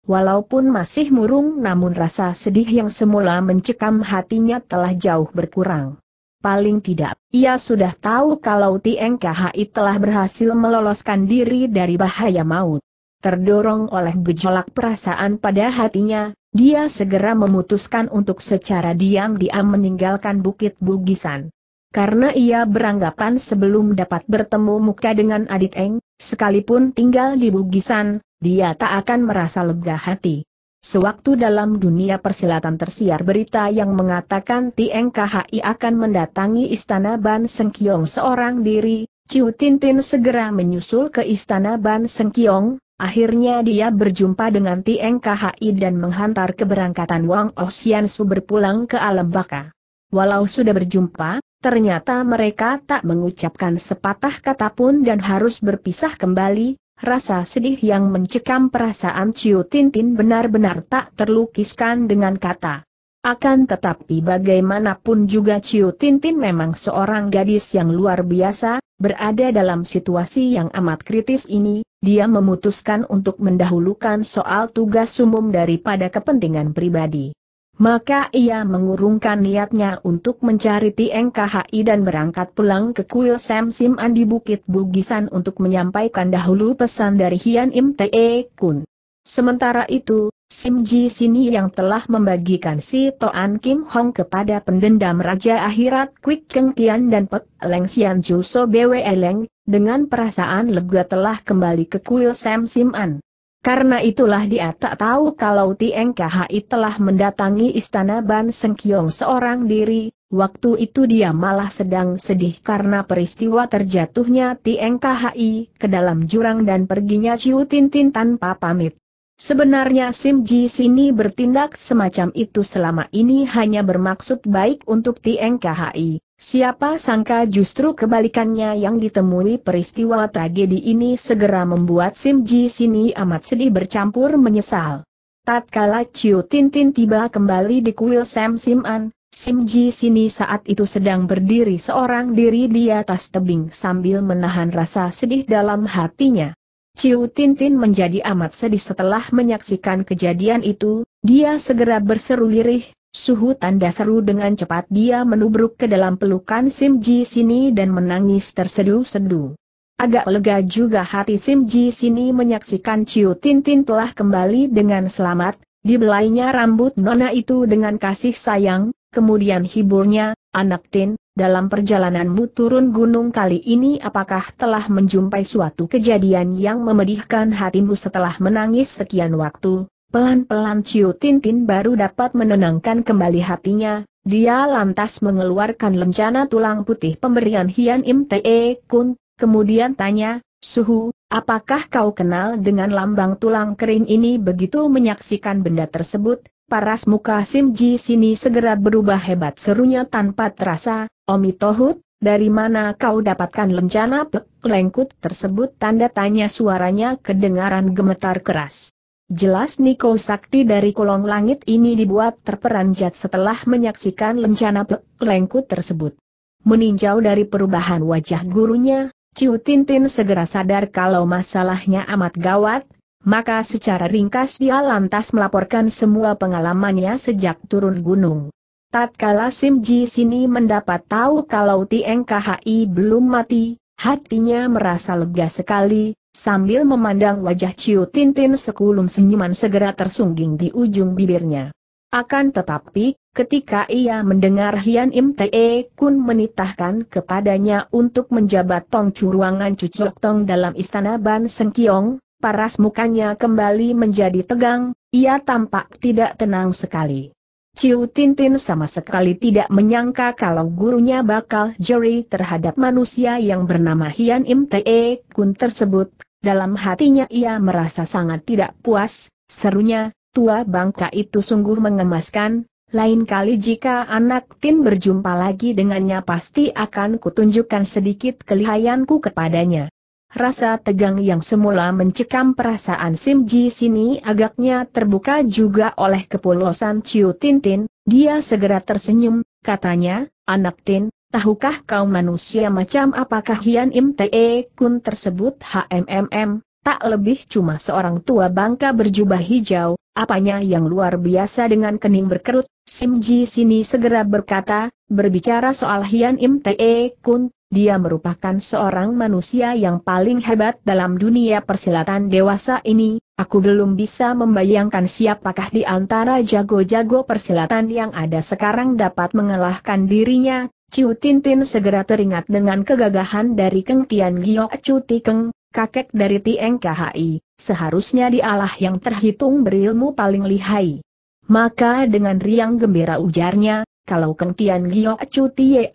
Walaupun masih murung namun rasa sedih yang semula mencekam hatinya telah jauh berkurang. Paling tidak, ia sudah tahu kalau TNKHI telah berhasil meloloskan diri dari bahaya maut. Terdorong oleh gejolak perasaan pada hatinya, dia segera memutuskan untuk secara diam-diam meninggalkan Bukit Bugisan. Karena ia beranggapan sebelum dapat bertemu muka dengan Adit Eng, sekalipun tinggal di Bugisan, dia tak akan merasa lega hati. Sewaktu dalam dunia persilatan tersiar berita yang mengatakan Tieng KHI akan mendatangi istana Ban Sengkiong seorang diri, Ciu Tintin segera menyusul ke istana Ban Sengkiong, akhirnya dia berjumpa dengan Tieng KHI dan menghantar keberangkatan Wang Su berpulang ke alam baka. Walau sudah berjumpa, ternyata mereka tak mengucapkan sepatah kata pun dan harus berpisah kembali, rasa sedih yang mencekam perasaan Ciu Tintin benar-benar tak terlukiskan dengan kata. Akan tetapi bagaimanapun juga Ciu Tintin memang seorang gadis yang luar biasa, berada dalam situasi yang amat kritis ini, dia memutuskan untuk mendahulukan soal tugas umum daripada kepentingan pribadi. Maka ia mengurungkan niatnya untuk mencari TNKHI dan berangkat pulang ke kuil Sam Sim An di Bukit Bugisan untuk menyampaikan dahulu pesan dari Hian Im Te Kun. Sementara itu, Sim Ji Sini yang telah membagikan si Toan Kim Hong kepada pendendam Raja Akhirat Kwik Keng Tian dan Pek Leng Sian Ju So Bwe Leng, dengan perasaan lega telah kembali ke kuil Sam Sim An. Karena itulah dia tak tahu kalau Tieng telah mendatangi istana Ban Sengkiong seorang diri, waktu itu dia malah sedang sedih karena peristiwa terjatuhnya Tieng ke dalam jurang dan perginya Ciu Tintin tanpa pamit. Sebenarnya Sim Ji sini bertindak semacam itu selama ini hanya bermaksud baik untuk Tieng KHI. Siapa sangka justru kebalikannya yang ditemui peristiwa tragedi ini segera membuat Sim Ji sini amat sedih bercampur menyesal. Tatkala Ciu Tintin tiba kembali di kuil Sam Sim An, Sim Ji sini saat itu sedang berdiri seorang diri di atas tebing sambil menahan rasa sedih dalam hatinya. Ciu Tintin menjadi amat sedih setelah menyaksikan kejadian itu, dia segera berseru lirih, suhu tanda seru dengan cepat dia menubruk ke dalam pelukan Sim Ji Sini dan menangis tersedu sedu. Agak lega juga hati Sim Ji Sini menyaksikan Ciu Tintin telah kembali dengan selamat, dibelainya rambut nona itu dengan kasih sayang, kemudian hiburnya, Anak Tin, dalam perjalananmu turun gunung kali ini apakah telah menjumpai suatu kejadian yang memedihkan hatimu setelah menangis sekian waktu? Pelan-pelan Ciu Tin baru dapat menenangkan kembali hatinya, dia lantas mengeluarkan lencana tulang putih pemberian Hian Im Te Kun, kemudian tanya, Suhu, apakah kau kenal dengan lambang tulang kering ini begitu menyaksikan benda tersebut, Paras muka Sim Ji sini segera berubah hebat serunya tanpa terasa, Omi Tohut, dari mana kau dapatkan lencana pek lengkut tersebut tanda tanya suaranya kedengaran gemetar keras. Jelas Niko Sakti dari kolong langit ini dibuat terperanjat setelah menyaksikan lencana pek lengkut tersebut. Meninjau dari perubahan wajah gurunya, Ciu Tintin segera sadar kalau masalahnya amat gawat, maka secara ringkas dia lantas melaporkan semua pengalamannya sejak turun gunung. Tatkala Sim Ji sini mendapat tahu kalau Tieng KHI belum mati, hatinya merasa lega sekali, sambil memandang wajah Ciu Tintin sekulum senyuman segera tersungging di ujung bibirnya. Akan tetapi, ketika ia mendengar Hian Im Te Kun menitahkan kepadanya untuk menjabat Tong Curuangan Cucok Tong dalam istana Ban Kiong paras mukanya kembali menjadi tegang, ia tampak tidak tenang sekali. Ciu Tintin sama sekali tidak menyangka kalau gurunya bakal jeri terhadap manusia yang bernama Hian Im Te Kun tersebut, dalam hatinya ia merasa sangat tidak puas, serunya, tua bangka itu sungguh mengemaskan, lain kali jika anak Tin berjumpa lagi dengannya pasti akan kutunjukkan sedikit kelihayanku kepadanya. Rasa tegang yang semula mencekam perasaan Sim Ji sini agaknya terbuka juga oleh kepolosan Ciu Tintin, dia segera tersenyum, katanya, anak Tin, tahukah kau manusia macam apakah Hian Im Te Kun tersebut HMMM, tak lebih cuma seorang tua bangka berjubah hijau, apanya yang luar biasa dengan kening berkerut, Sim Ji sini segera berkata, Berbicara soal Hian Im Te e Kun, dia merupakan seorang manusia yang paling hebat dalam dunia persilatan dewasa ini, aku belum bisa membayangkan siapakah di antara jago-jago persilatan yang ada sekarang dapat mengalahkan dirinya, Ciu Tintin segera teringat dengan kegagahan dari Keng Tian Giok Chu Tikeng, kakek dari Tieng KHI, seharusnya dialah yang terhitung berilmu paling lihai. Maka dengan riang gembira ujarnya, kalau Keng Tian Gio Chu Tie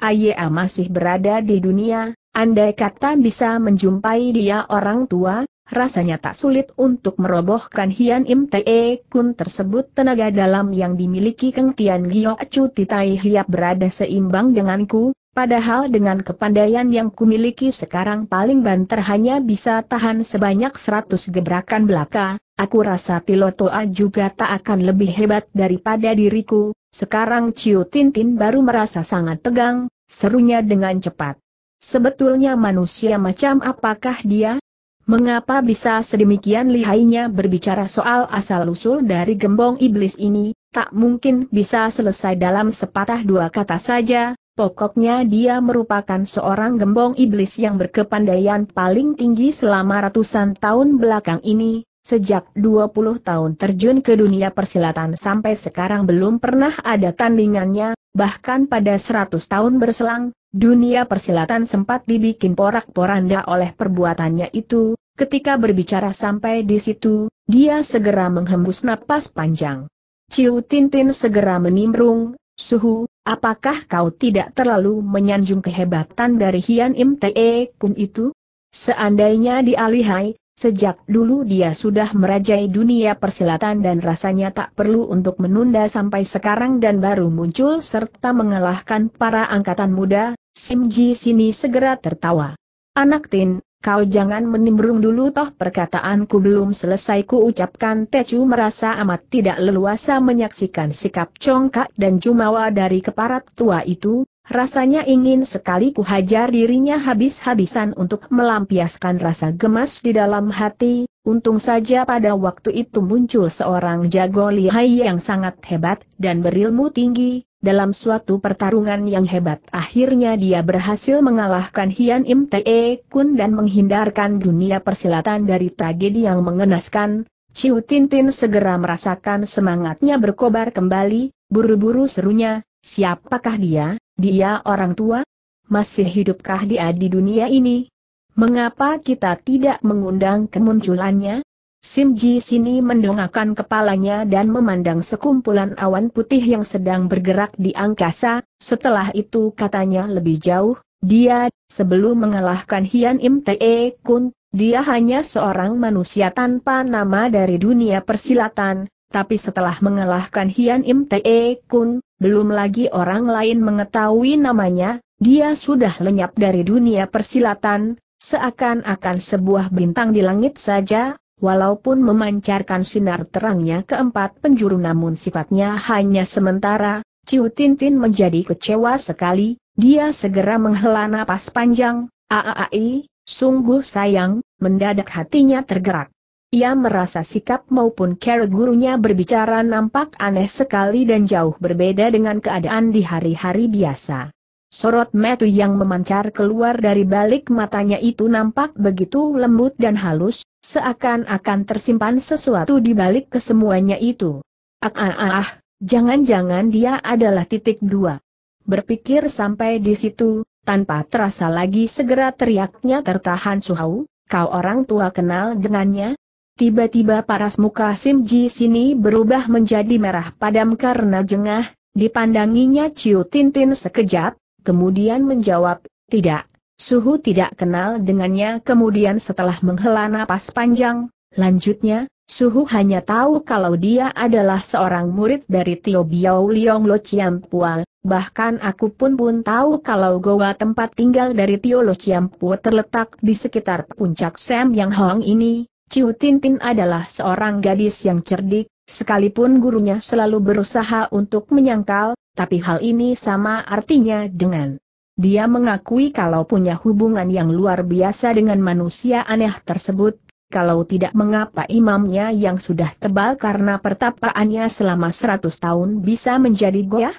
masih berada di dunia, andai kata bisa menjumpai dia orang tua, rasanya tak sulit untuk merobohkan Hian Im Te Kun tersebut tenaga dalam yang dimiliki Keng Tian Gio Chu Tai Hiap berada seimbang denganku, padahal dengan kepandaian yang kumiliki sekarang paling banter hanya bisa tahan sebanyak 100 gebrakan belaka, Aku rasa Pilotoa juga tak akan lebih hebat daripada diriku, sekarang Ciu Tintin baru merasa sangat tegang, serunya dengan cepat. Sebetulnya manusia macam apakah dia? Mengapa bisa sedemikian lihainya berbicara soal asal-usul dari gembong iblis ini, tak mungkin bisa selesai dalam sepatah dua kata saja, pokoknya dia merupakan seorang gembong iblis yang berkepandaian paling tinggi selama ratusan tahun belakang ini, Sejak 20 tahun terjun ke dunia persilatan sampai sekarang belum pernah ada tandingannya, bahkan pada 100 tahun berselang, dunia persilatan sempat dibikin porak-poranda oleh perbuatannya itu, ketika berbicara sampai di situ, dia segera menghembus napas panjang. Ciu Tintin segera menimbrung, Suhu, apakah kau tidak terlalu menyanjung kehebatan dari Hian Im Te Kun itu? Seandainya dialihai. Sejak dulu dia sudah merajai dunia persilatan dan rasanya tak perlu untuk menunda sampai sekarang dan baru muncul serta mengalahkan para angkatan muda, Sim Ji sini segera tertawa. Anak Tin, kau jangan menimbrung dulu toh perkataanku belum selesai ku ucapkan Tecu merasa amat tidak leluasa menyaksikan sikap congkak dan jumawa dari keparat tua itu, Rasanya ingin sekali kuhajar dirinya habis-habisan untuk melampiaskan rasa gemas di dalam hati, untung saja pada waktu itu muncul seorang jago lihai yang sangat hebat dan berilmu tinggi, dalam suatu pertarungan yang hebat akhirnya dia berhasil mengalahkan Hian Im Te Kun dan menghindarkan dunia persilatan dari tragedi yang mengenaskan, Ciu Tintin segera merasakan semangatnya berkobar kembali, buru-buru serunya, siapakah dia? Dia orang tua? Masih hidupkah dia di dunia ini? Mengapa kita tidak mengundang kemunculannya? Simji sini mendongakkan kepalanya dan memandang sekumpulan awan putih yang sedang bergerak di angkasa, setelah itu katanya lebih jauh, dia, sebelum mengalahkan Hian Im Te Kun, dia hanya seorang manusia tanpa nama dari dunia persilatan, tapi setelah mengalahkan Hian Im Te Kun, belum lagi orang lain mengetahui namanya, dia sudah lenyap dari dunia persilatan, seakan-akan sebuah bintang di langit saja, walaupun memancarkan sinar terangnya ke empat penjuru namun sifatnya hanya sementara, Ciu Tintin menjadi kecewa sekali, dia segera menghela napas panjang, aai, sungguh sayang, mendadak hatinya tergerak. Ia merasa sikap maupun cara gurunya berbicara nampak aneh sekali dan jauh berbeda dengan keadaan di hari-hari biasa. Sorot metu yang memancar keluar dari balik matanya itu nampak begitu lembut dan halus, seakan-akan tersimpan sesuatu di balik kesemuanya itu. Ah, ah ah ah, jangan-jangan dia adalah titik dua. Berpikir sampai di situ, tanpa terasa lagi segera teriaknya tertahan Suhau, kau orang tua kenal dengannya, Tiba-tiba paras muka Sim Ji sini berubah menjadi merah padam karena jengah, dipandanginya Ciu Tintin sekejap, kemudian menjawab, tidak, suhu tidak kenal dengannya kemudian setelah menghela napas panjang, lanjutnya, suhu hanya tahu kalau dia adalah seorang murid dari Tio Biao Liong Lo Chiam Pual, bahkan aku pun pun tahu kalau goa tempat tinggal dari Tio Lo Chiam Pual terletak di sekitar puncak Sam Yang Hong ini, Ciu Tintin adalah seorang gadis yang cerdik, sekalipun gurunya selalu berusaha untuk menyangkal, tapi hal ini sama artinya dengan dia mengakui kalau punya hubungan yang luar biasa dengan manusia aneh tersebut, kalau tidak mengapa imamnya yang sudah tebal karena pertapaannya selama 100 tahun bisa menjadi goyah?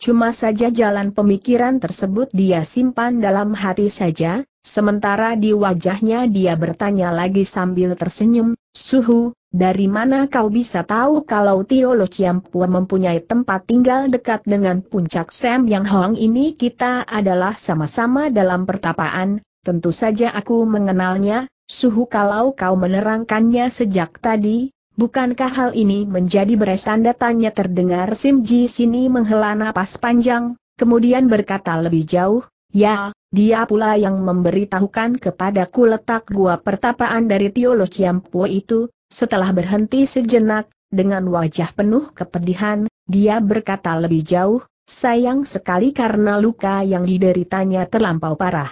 Cuma saja jalan pemikiran tersebut dia simpan dalam hati saja, Sementara di wajahnya dia bertanya lagi sambil tersenyum, Suhu, dari mana kau bisa tahu kalau Tio Lo Chiampua mempunyai tempat tinggal dekat dengan puncak Sam Yang Hong ini kita adalah sama-sama dalam pertapaan, tentu saja aku mengenalnya, Suhu kalau kau menerangkannya sejak tadi, bukankah hal ini menjadi beresanda tanya terdengar Sim Ji sini menghela napas panjang, kemudian berkata lebih jauh, Ya, dia pula yang memberitahukan kepadaku letak gua pertapaan dari Lo Chiampo itu, setelah berhenti sejenak, dengan wajah penuh kepedihan, dia berkata lebih jauh, sayang sekali karena luka yang dideritanya terlampau parah.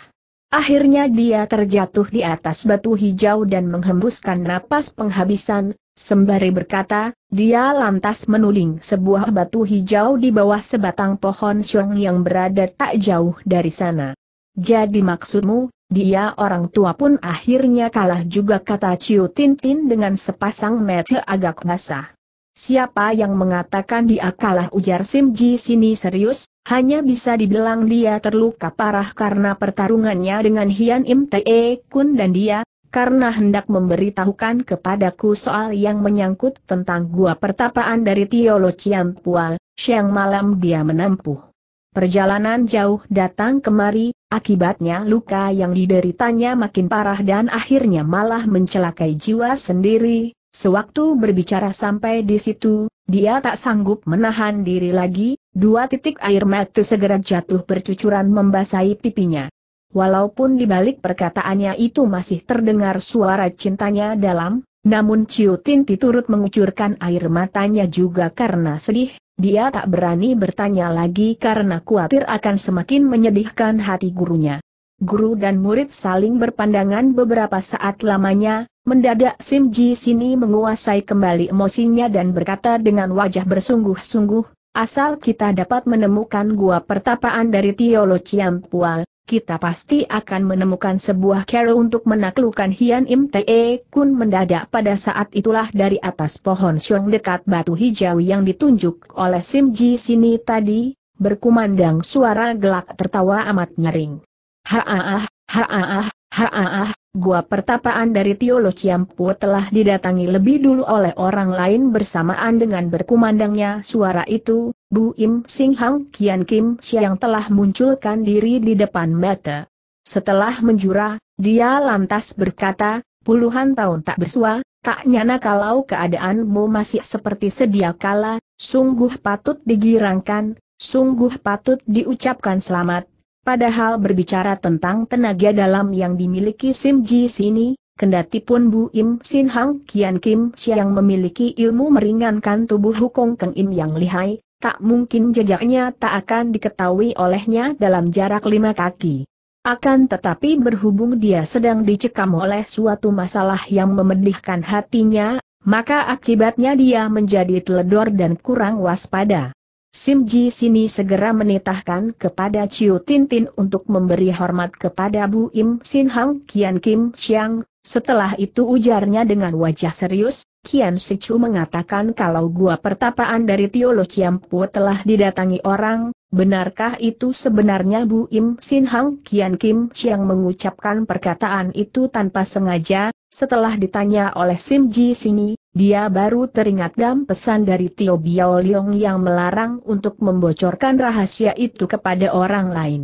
Akhirnya dia terjatuh di atas batu hijau dan menghembuskan napas penghabisan, sembari berkata, dia lantas menuling sebuah batu hijau di bawah sebatang pohon siung yang berada tak jauh dari sana. Jadi maksudmu, dia orang tua pun akhirnya kalah juga kata Ciu Tintin dengan sepasang mata agak basah. Siapa yang mengatakan dia kalah ujar Sim Ji sini serius, hanya bisa dibilang dia terluka parah karena pertarungannya dengan Hian Im Tae Kun dan dia, karena hendak memberitahukan kepadaku soal yang menyangkut tentang gua pertapaan dari Tiolo Ciampual, siang malam dia menempuh. Perjalanan jauh datang kemari, akibatnya luka yang dideritanya makin parah dan akhirnya malah mencelakai jiwa sendiri. Sewaktu berbicara sampai di situ, dia tak sanggup menahan diri lagi, dua titik air mata segera jatuh bercucuran membasahi pipinya. Walaupun di balik perkataannya itu masih terdengar suara cintanya dalam, namun Ciu Tinti turut mengucurkan air matanya juga karena sedih, dia tak berani bertanya lagi karena khawatir akan semakin menyedihkan hati gurunya. Guru dan murid saling berpandangan beberapa saat lamanya, mendadak Sim Ji Sini menguasai kembali emosinya dan berkata dengan wajah bersungguh-sungguh, asal kita dapat menemukan gua pertapaan dari Tiolo Ciampual, kita pasti akan menemukan sebuah cara untuk menaklukkan Hian Im Te Kun mendadak pada saat itulah dari atas pohon siung dekat batu hijau yang ditunjuk oleh Sim Ji sini tadi, berkumandang suara gelak tertawa amat nyering. Haah, haah. Haah, ah. gua pertapaan dari Tiolo Ciampu telah didatangi lebih dulu oleh orang lain bersamaan dengan berkumandangnya suara itu, Bu Im Sing Hang Kian Kim Siang telah munculkan diri di depan mata. Setelah menjura, dia lantas berkata, puluhan tahun tak bersua, tak nyana kalau keadaanmu masih seperti sedia kala, sungguh patut digirangkan, sungguh patut diucapkan selamat, Padahal berbicara tentang tenaga dalam yang dimiliki Sim Ji sini, kendati pun Bu Im Sin Hang Kian Kim Siang memiliki ilmu meringankan tubuh Hukong Keng Im yang lihai, tak mungkin jejaknya tak akan diketahui olehnya dalam jarak lima kaki. Akan tetapi berhubung dia sedang dicekam oleh suatu masalah yang memedihkan hatinya, maka akibatnya dia menjadi teledor dan kurang waspada. Sim Ji Sini segera menitahkan kepada Chiu Tin Tin untuk memberi hormat kepada Bu Im Sin Hang Kian Kim Siang. Setelah itu ujarnya dengan wajah serius, Kian Chu mengatakan kalau gua pertapaan dari Tiolo Pu telah didatangi orang, benarkah itu sebenarnya Bu Im Sin Hang Kian Kim Siang mengucapkan perkataan itu tanpa sengaja, setelah ditanya oleh Sim Ji Sini, dia baru teringat dam pesan dari Tio Biao Leong yang melarang untuk membocorkan rahasia itu kepada orang lain.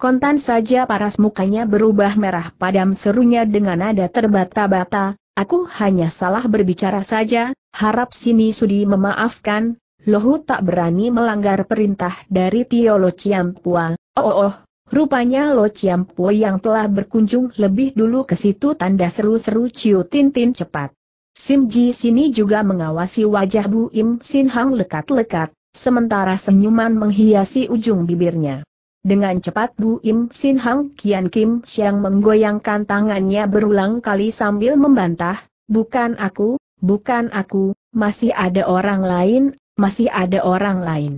Kontan saja paras mukanya berubah merah padam serunya dengan nada terbata-bata, aku hanya salah berbicara saja, harap sini sudi memaafkan, Lohu tak berani melanggar perintah dari Tio Lo Ciampua, oh oh oh, Rupanya Lo Chiam yang telah berkunjung lebih dulu ke situ tanda seru-seru Ciu Tintin cepat. Sim Ji sini juga mengawasi wajah Bu Im Sin Hang lekat-lekat, sementara senyuman menghiasi ujung bibirnya. Dengan cepat Bu Im Sin Hang Kian Kim Siang menggoyangkan tangannya berulang kali sambil membantah, bukan aku, bukan aku, masih ada orang lain, masih ada orang lain.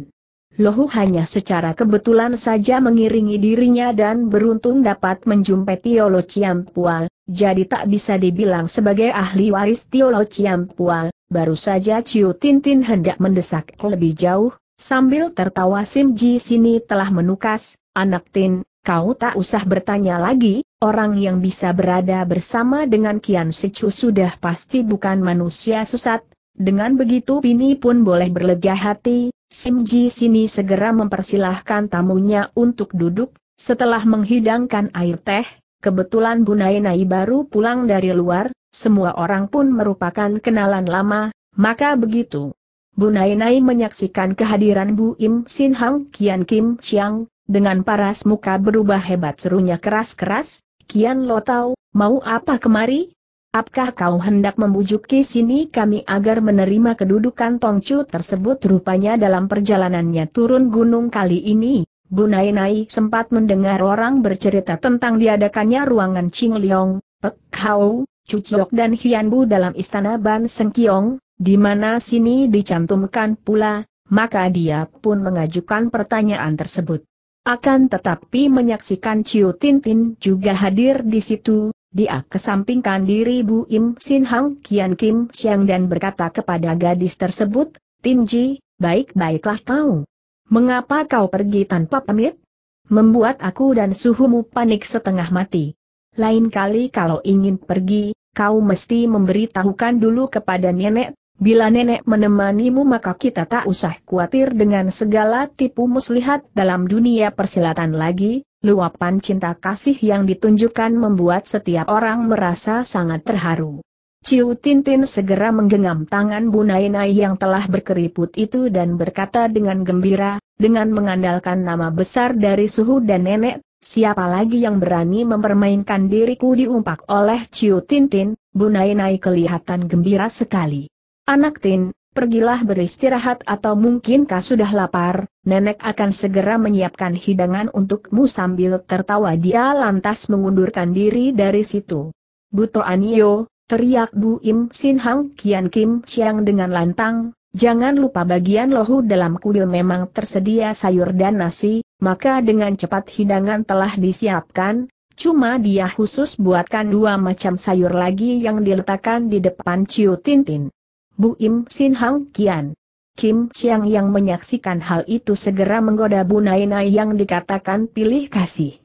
Lohu hanya secara kebetulan saja mengiringi dirinya dan beruntung dapat menjumpai Tiolo Ciampua, jadi tak bisa dibilang sebagai ahli waris Tiolo Pua, baru saja Ciu Tintin hendak mendesak lebih jauh, sambil tertawa Sim Ji sini telah menukas, anak Tin, kau tak usah bertanya lagi, orang yang bisa berada bersama dengan Kian Sicu sudah pasti bukan manusia susat. dengan begitu Pini pun boleh berlega hati, Sim Ji sini segera mempersilahkan tamunya untuk duduk, setelah menghidangkan air teh, Kebetulan Bunainai baru pulang dari luar, semua orang pun merupakan kenalan lama, maka begitu. Bunainai menyaksikan kehadiran Bu Im Sin Hang Kian Kim Siang, dengan paras muka berubah hebat serunya keras-keras, Kian Lo Tau, mau apa kemari? Apakah kau hendak membujuk ke sini kami agar menerima kedudukan Tongcu tersebut rupanya dalam perjalanannya turun gunung kali ini, Bu Nainai sempat mendengar orang bercerita tentang diadakannya ruangan Ching Liong, Pek Chu Cuciok dan Hian Bu dalam istana Ban Seng Kiong, di mana sini dicantumkan pula, maka dia pun mengajukan pertanyaan tersebut. Akan tetapi menyaksikan Chiu Tintin juga hadir di situ, dia kesampingkan diri Bu Im Sin Hang Kian Kim Siang dan berkata kepada gadis tersebut, Tinji, baik-baiklah kau. Mengapa kau pergi tanpa pamit? Membuat aku dan suhumu panik setengah mati. Lain kali kalau ingin pergi, kau mesti memberitahukan dulu kepada nenek, bila nenek menemanimu maka kita tak usah khawatir dengan segala tipu muslihat dalam dunia persilatan lagi, luapan cinta kasih yang ditunjukkan membuat setiap orang merasa sangat terharu. Ciu Tintin segera menggenggam tangan Bu Bunainai yang telah berkeriput itu dan berkata dengan gembira, dengan mengandalkan nama besar dari suhu dan nenek, siapa lagi yang berani mempermainkan diriku diumpak oleh Ciu Tintin, Bunainai kelihatan gembira sekali. Anak Tin, pergilah beristirahat atau mungkinkah sudah lapar, nenek akan segera menyiapkan hidangan untukmu sambil tertawa dia lantas mengundurkan diri dari situ. Buto Anio, Teriak Bu Im Sin Hang Kian Kim Siang dengan lantang, jangan lupa bagian lohu dalam kuil memang tersedia sayur dan nasi, maka dengan cepat hidangan telah disiapkan, cuma dia khusus buatkan dua macam sayur lagi yang diletakkan di depan Ciu Tintin. Bu Im Sin Hang Kian. Kim Siang yang menyaksikan hal itu segera menggoda Bu Naina yang dikatakan pilih kasih.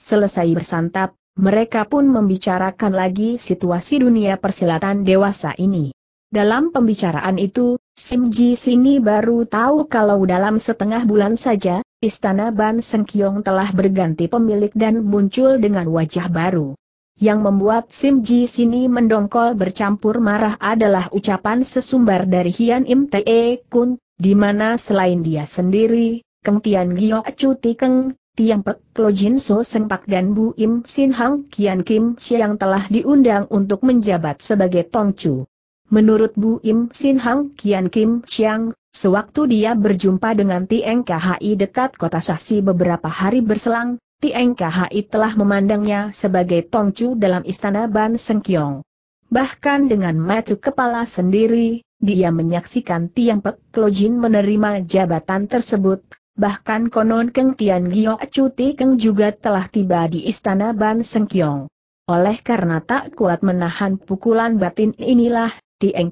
Selesai bersantap, mereka pun membicarakan lagi situasi dunia persilatan dewasa ini. Dalam pembicaraan itu, Sim Ji Sini baru tahu kalau dalam setengah bulan saja, Istana Ban Sengkyong telah berganti pemilik dan muncul dengan wajah baru. Yang membuat Sim Ji Sini mendongkol bercampur marah adalah ucapan sesumbar dari Hian Im Te e Kun, di mana selain dia sendiri, Keng Tian Gio Cuti Keng, Tiang Pek, Klo Jin So Sempak dan Bu Im Sin Hang Kian Kim Siang telah diundang untuk menjabat sebagai Tongcu. Menurut Bu Im Sin Hang Kian Kim Siang, sewaktu dia berjumpa dengan Tieng KHI dekat kota Saksi beberapa hari berselang, Tieng KHI telah memandangnya sebagai Tongcu dalam istana Ban Sengkyong. Bahkan dengan mata kepala sendiri, dia menyaksikan Tiang Pek Klo Jin menerima jabatan tersebut, Bahkan konon Keng Tian Giok Cuti Keng juga telah tiba di istana Ban Kiong. Oleh karena tak kuat menahan pukulan batin inilah, Tieng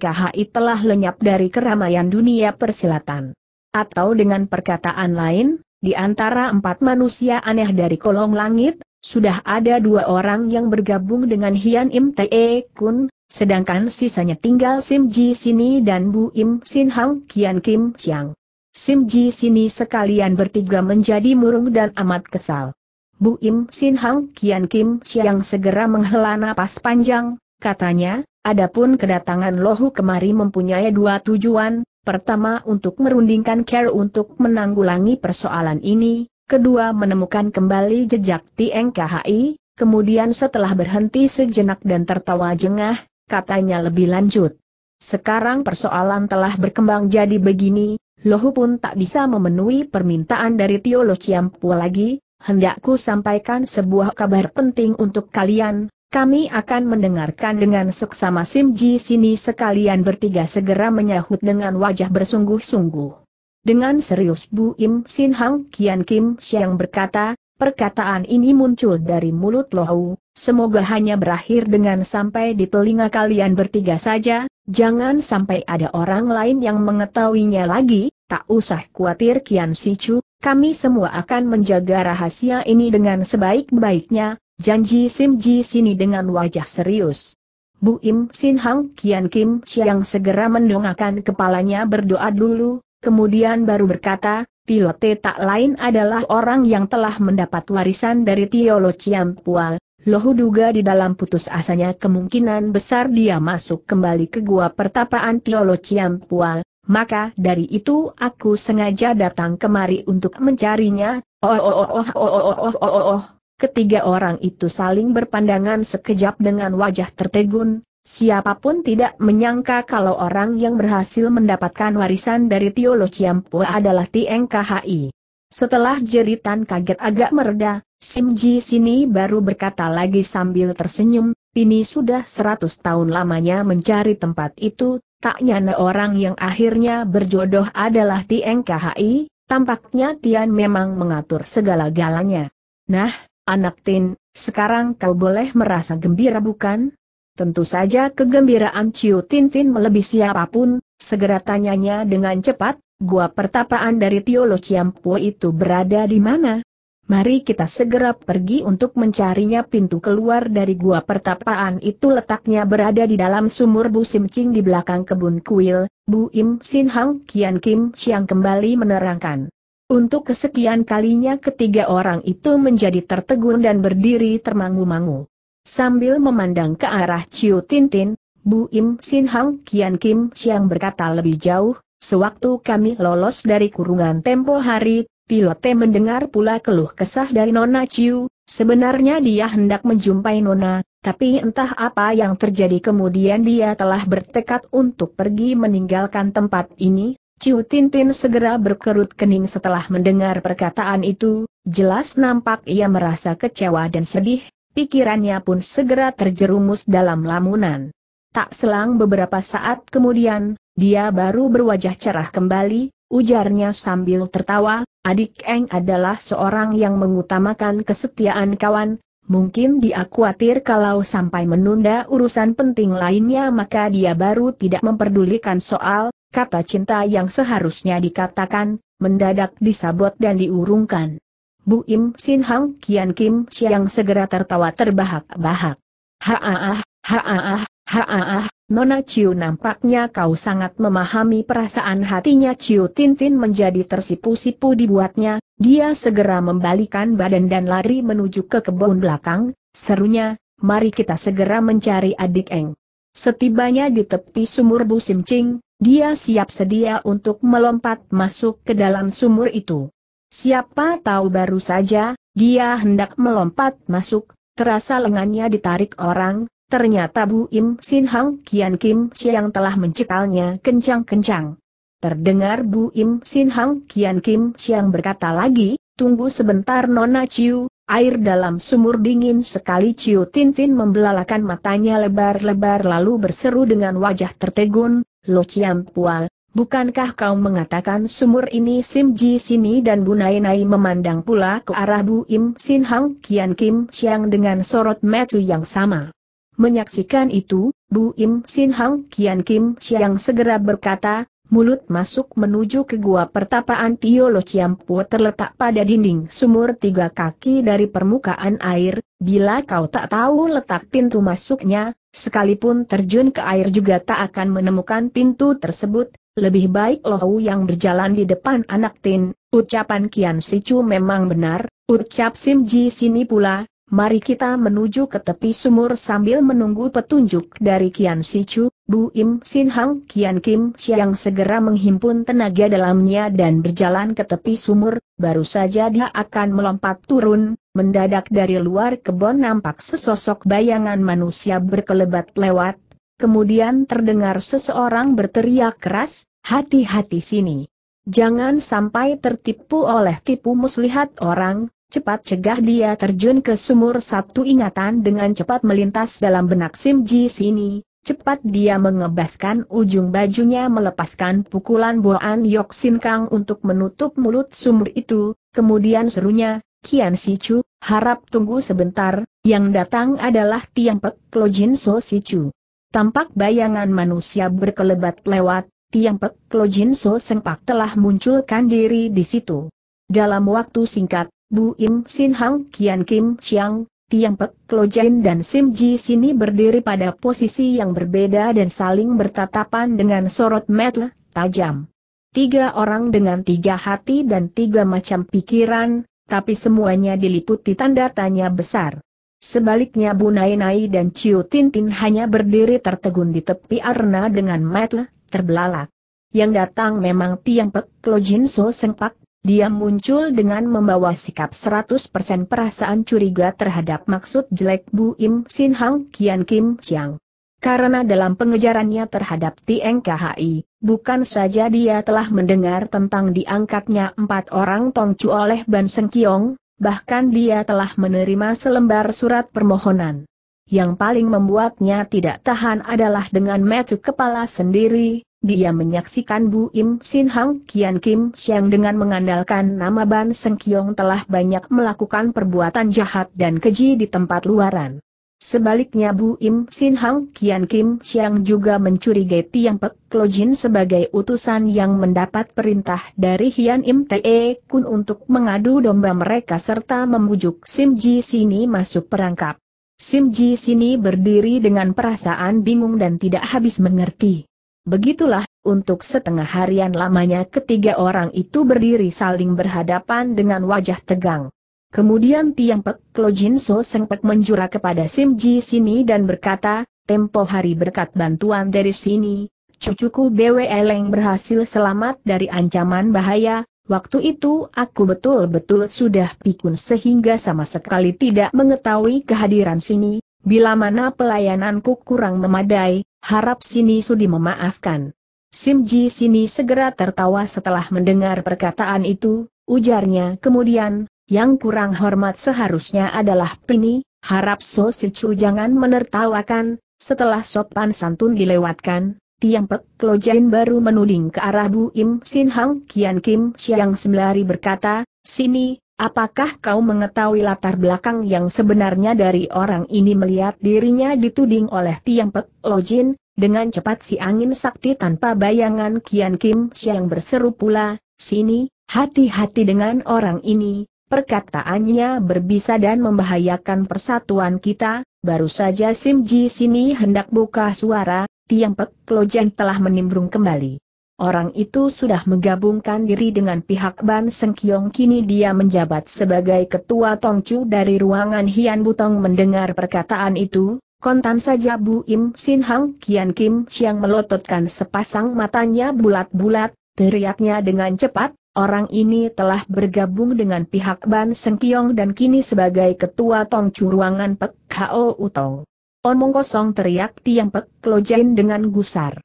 telah lenyap dari keramaian dunia persilatan. Atau dengan perkataan lain, di antara empat manusia aneh dari kolong langit, sudah ada dua orang yang bergabung dengan Hian Im Te e Kun, sedangkan sisanya tinggal Sim Ji Sini dan Bu Im Sin Hang Kian Kim Chiang. Sim Ji sini sekalian bertiga menjadi murung dan amat kesal. Bu Im Sin Hang Kian Kim Siang segera menghela napas panjang, katanya, adapun kedatangan Lohu kemari mempunyai dua tujuan, pertama untuk merundingkan care untuk menanggulangi persoalan ini, kedua menemukan kembali jejak Tieng KHI, kemudian setelah berhenti sejenak dan tertawa jengah, katanya lebih lanjut. Sekarang persoalan telah berkembang jadi begini, Lohu pun tak bisa memenuhi permintaan dari Tio Lo Chiampu lagi, hendakku sampaikan sebuah kabar penting untuk kalian, kami akan mendengarkan dengan seksama Sim Ji sini sekalian bertiga segera menyahut dengan wajah bersungguh-sungguh. Dengan serius Bu Im Sin Hang Kian Kim Siang berkata, perkataan ini muncul dari mulut Lohu, semoga hanya berakhir dengan sampai di telinga kalian bertiga saja, Jangan sampai ada orang lain yang mengetahuinya lagi, tak usah khawatir Kian Sichu, kami semua akan menjaga rahasia ini dengan sebaik-baiknya, janji Sim Ji sini dengan wajah serius. Bu Im Sin Hang Kian Kim Siang segera mendongakkan kepalanya berdoa dulu, kemudian baru berkata, Pilote tak lain adalah orang yang telah mendapat warisan dari Tio Lo Chiam Pual, Lohu duga di dalam putus asanya kemungkinan besar dia masuk kembali ke gua pertapaan Tiolo Ciampual, maka dari itu aku sengaja datang kemari untuk mencarinya, oh, oh oh oh oh oh oh oh oh oh Ketiga orang itu saling berpandangan sekejap dengan wajah tertegun, Siapapun tidak menyangka kalau orang yang berhasil mendapatkan warisan dari Tiolo Ciampua adalah Tiengkahi. Setelah jeritan kaget agak mereda, Sim Ji sini baru berkata lagi sambil tersenyum, ini sudah seratus tahun lamanya mencari tempat itu, tak nyana orang yang akhirnya berjodoh adalah Tieng KHI, tampaknya Tian memang mengatur segala galanya. Nah, anak Tin, sekarang kau boleh merasa gembira bukan? Tentu saja kegembiraan Ciu Tin Tin siapapun, segera tanyanya dengan cepat, Gua pertapaan dari Tiolo Ciampo itu berada di mana? Mari kita segera pergi untuk mencarinya pintu keluar dari gua pertapaan itu letaknya berada di dalam sumur Bu Simcing di belakang kebun kuil, Bu Im Sin Hang Kian Kim Siang kembali menerangkan. Untuk kesekian kalinya ketiga orang itu menjadi tertegun dan berdiri termangu-mangu. Sambil memandang ke arah Ciu Tintin, Bu Im Sin Hang Kian Kim Siang berkata lebih jauh, Sewaktu kami lolos dari kurungan tempo hari, Pilote mendengar pula keluh kesah dari Nona Ciu, sebenarnya dia hendak menjumpai Nona, tapi entah apa yang terjadi kemudian dia telah bertekad untuk pergi meninggalkan tempat ini. Ciu Tintin segera berkerut kening setelah mendengar perkataan itu, jelas nampak ia merasa kecewa dan sedih, pikirannya pun segera terjerumus dalam lamunan. Tak selang beberapa saat kemudian, dia baru berwajah cerah kembali, ujarnya sambil tertawa, adik Eng adalah seorang yang mengutamakan kesetiaan kawan, mungkin dia khawatir kalau sampai menunda urusan penting lainnya maka dia baru tidak memperdulikan soal, kata cinta yang seharusnya dikatakan, mendadak disabot dan diurungkan. Bu Im Sin Hang Kian Kim Siang segera tertawa terbahak-bahak. Haah, haah. Haah, ah. Nona Ciu nampaknya kau sangat memahami perasaan hatinya Ciu Tintin menjadi tersipu-sipu dibuatnya, dia segera membalikan badan dan lari menuju ke kebun belakang, serunya, mari kita segera mencari adik Eng. Setibanya di tepi sumur Busimcing, dia siap sedia untuk melompat masuk ke dalam sumur itu. Siapa tahu baru saja, dia hendak melompat masuk, terasa lengannya ditarik orang, Ternyata Bu Im Sin Hang Kian Kim Siang telah mencekalnya kencang-kencang. Terdengar Bu Im Sin Hang Kian Kim Siang berkata lagi, tunggu sebentar Nona Ciu, air dalam sumur dingin sekali Ciu Tintin membelalakan matanya lebar-lebar lalu berseru dengan wajah tertegun, Lo Ciam Pual, bukankah kau mengatakan sumur ini Sim Ji sini dan Bu Nai Nai memandang pula ke arah Bu Im Sin Hang Kian Kim Siang dengan sorot metu yang sama. Menyaksikan itu, Bu Im Sin Hang Kian Kim Siang segera berkata, mulut masuk menuju ke gua pertapaan Tiolo Pu terletak pada dinding sumur tiga kaki dari permukaan air, bila kau tak tahu letak pintu masuknya, sekalipun terjun ke air juga tak akan menemukan pintu tersebut, lebih baik Hu yang berjalan di depan anak tin, ucapan Kian Chu memang benar, ucap Sim Ji sini pula, Mari kita menuju ke tepi sumur sambil menunggu petunjuk dari Kian Sichu, Bu Im Sin Hang Kian Kim Siang segera menghimpun tenaga dalamnya dan berjalan ke tepi sumur, baru saja dia akan melompat turun, mendadak dari luar kebon nampak sesosok bayangan manusia berkelebat lewat, kemudian terdengar seseorang berteriak keras, hati-hati sini. Jangan sampai tertipu oleh tipu muslihat orang, Cepat cegah dia terjun ke sumur satu ingatan dengan cepat melintas dalam benak Sim Ji sini, cepat dia mengebaskan ujung bajunya melepaskan pukulan Boan Yok Sin Kang untuk menutup mulut sumur itu, kemudian serunya, Kian Si Chu, harap tunggu sebentar, yang datang adalah Tiang Pek Jin So Si Chu. Tampak bayangan manusia berkelebat lewat, Tiang Pek Jin So Sengpak telah munculkan diri di situ. Dalam waktu singkat, Bu Im Sin Hang Kian Kim Chiang, Tiang Pek Klojen dan Sim Ji sini berdiri pada posisi yang berbeda dan saling bertatapan dengan sorot mata tajam. Tiga orang dengan tiga hati dan tiga macam pikiran, tapi semuanya diliputi tanda tanya besar. Sebaliknya Bu Nai Nai dan Chiu Tin Tin hanya berdiri tertegun di tepi arena dengan mata terbelalak. Yang datang memang Tiang Pek Jin So Sengpak dia muncul dengan membawa sikap 100% perasaan curiga terhadap maksud jelek Bu Im Sin Hang Kian Kim Chiang. Karena dalam pengejarannya terhadap TNKHI, bukan saja dia telah mendengar tentang diangkatnya empat orang Tongcu oleh Ban Seng Kiong, bahkan dia telah menerima selembar surat permohonan. Yang paling membuatnya tidak tahan adalah dengan metu kepala sendiri, dia menyaksikan Bu Im Sin Hang Kian Kim Siang dengan mengandalkan nama Ban Seng Kiong telah banyak melakukan perbuatan jahat dan keji di tempat luaran. Sebaliknya Bu Im Sin Hang Kian Kim Siang juga mencurigai Tiang Pek Klojin sebagai utusan yang mendapat perintah dari Hian Im Te Kun untuk mengadu domba mereka serta memujuk Sim Ji Sini masuk perangkap. Sim Ji Sini berdiri dengan perasaan bingung dan tidak habis mengerti. Begitulah, untuk setengah harian lamanya ketiga orang itu berdiri saling berhadapan dengan wajah tegang. Kemudian Tiang Pek sempat So Seng Pek menjura kepada Sim Ji Sini dan berkata, tempo hari berkat bantuan dari sini, cucuku Bwe Eleng berhasil selamat dari ancaman bahaya, waktu itu aku betul-betul sudah pikun sehingga sama sekali tidak mengetahui kehadiran sini, bila mana pelayananku kurang memadai, Harap sini sudi memaafkan. Simji sini segera tertawa setelah mendengar perkataan itu, ujarnya kemudian, yang kurang hormat seharusnya adalah Pini, harap So Sichu jangan menertawakan, setelah sopan santun dilewatkan, Tiang Pek Klojen baru menuding ke arah Bu Im Sin Hang Kian Kim Siang sembari berkata, sini, Apakah kau mengetahui latar belakang yang sebenarnya dari orang ini melihat dirinya dituding oleh Tiang Pek Lojin? Dengan cepat si angin sakti tanpa bayangan Kian Kim Siang berseru pula, sini, hati-hati dengan orang ini, perkataannya berbisa dan membahayakan persatuan kita, baru saja Sim Ji sini hendak buka suara, Tiang Pek Lojin telah menimbrung kembali. Orang itu sudah menggabungkan diri dengan pihak Ban Seng Kiong kini dia menjabat sebagai ketua Tongcu dari ruangan Hian Butong mendengar perkataan itu, kontan saja Bu Im Sin Hang Kian Kim siang melototkan sepasang matanya bulat-bulat, teriaknya dengan cepat, orang ini telah bergabung dengan pihak Ban Seng Kiong dan kini sebagai ketua Tongcu ruangan Pek Kao Utong. Omong kosong teriak Tiang Pek Klojain dengan gusar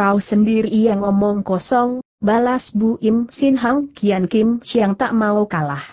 kau sendiri yang ngomong kosong, balas Bu Im Sin Hang Kian Kim Chiang tak mau kalah.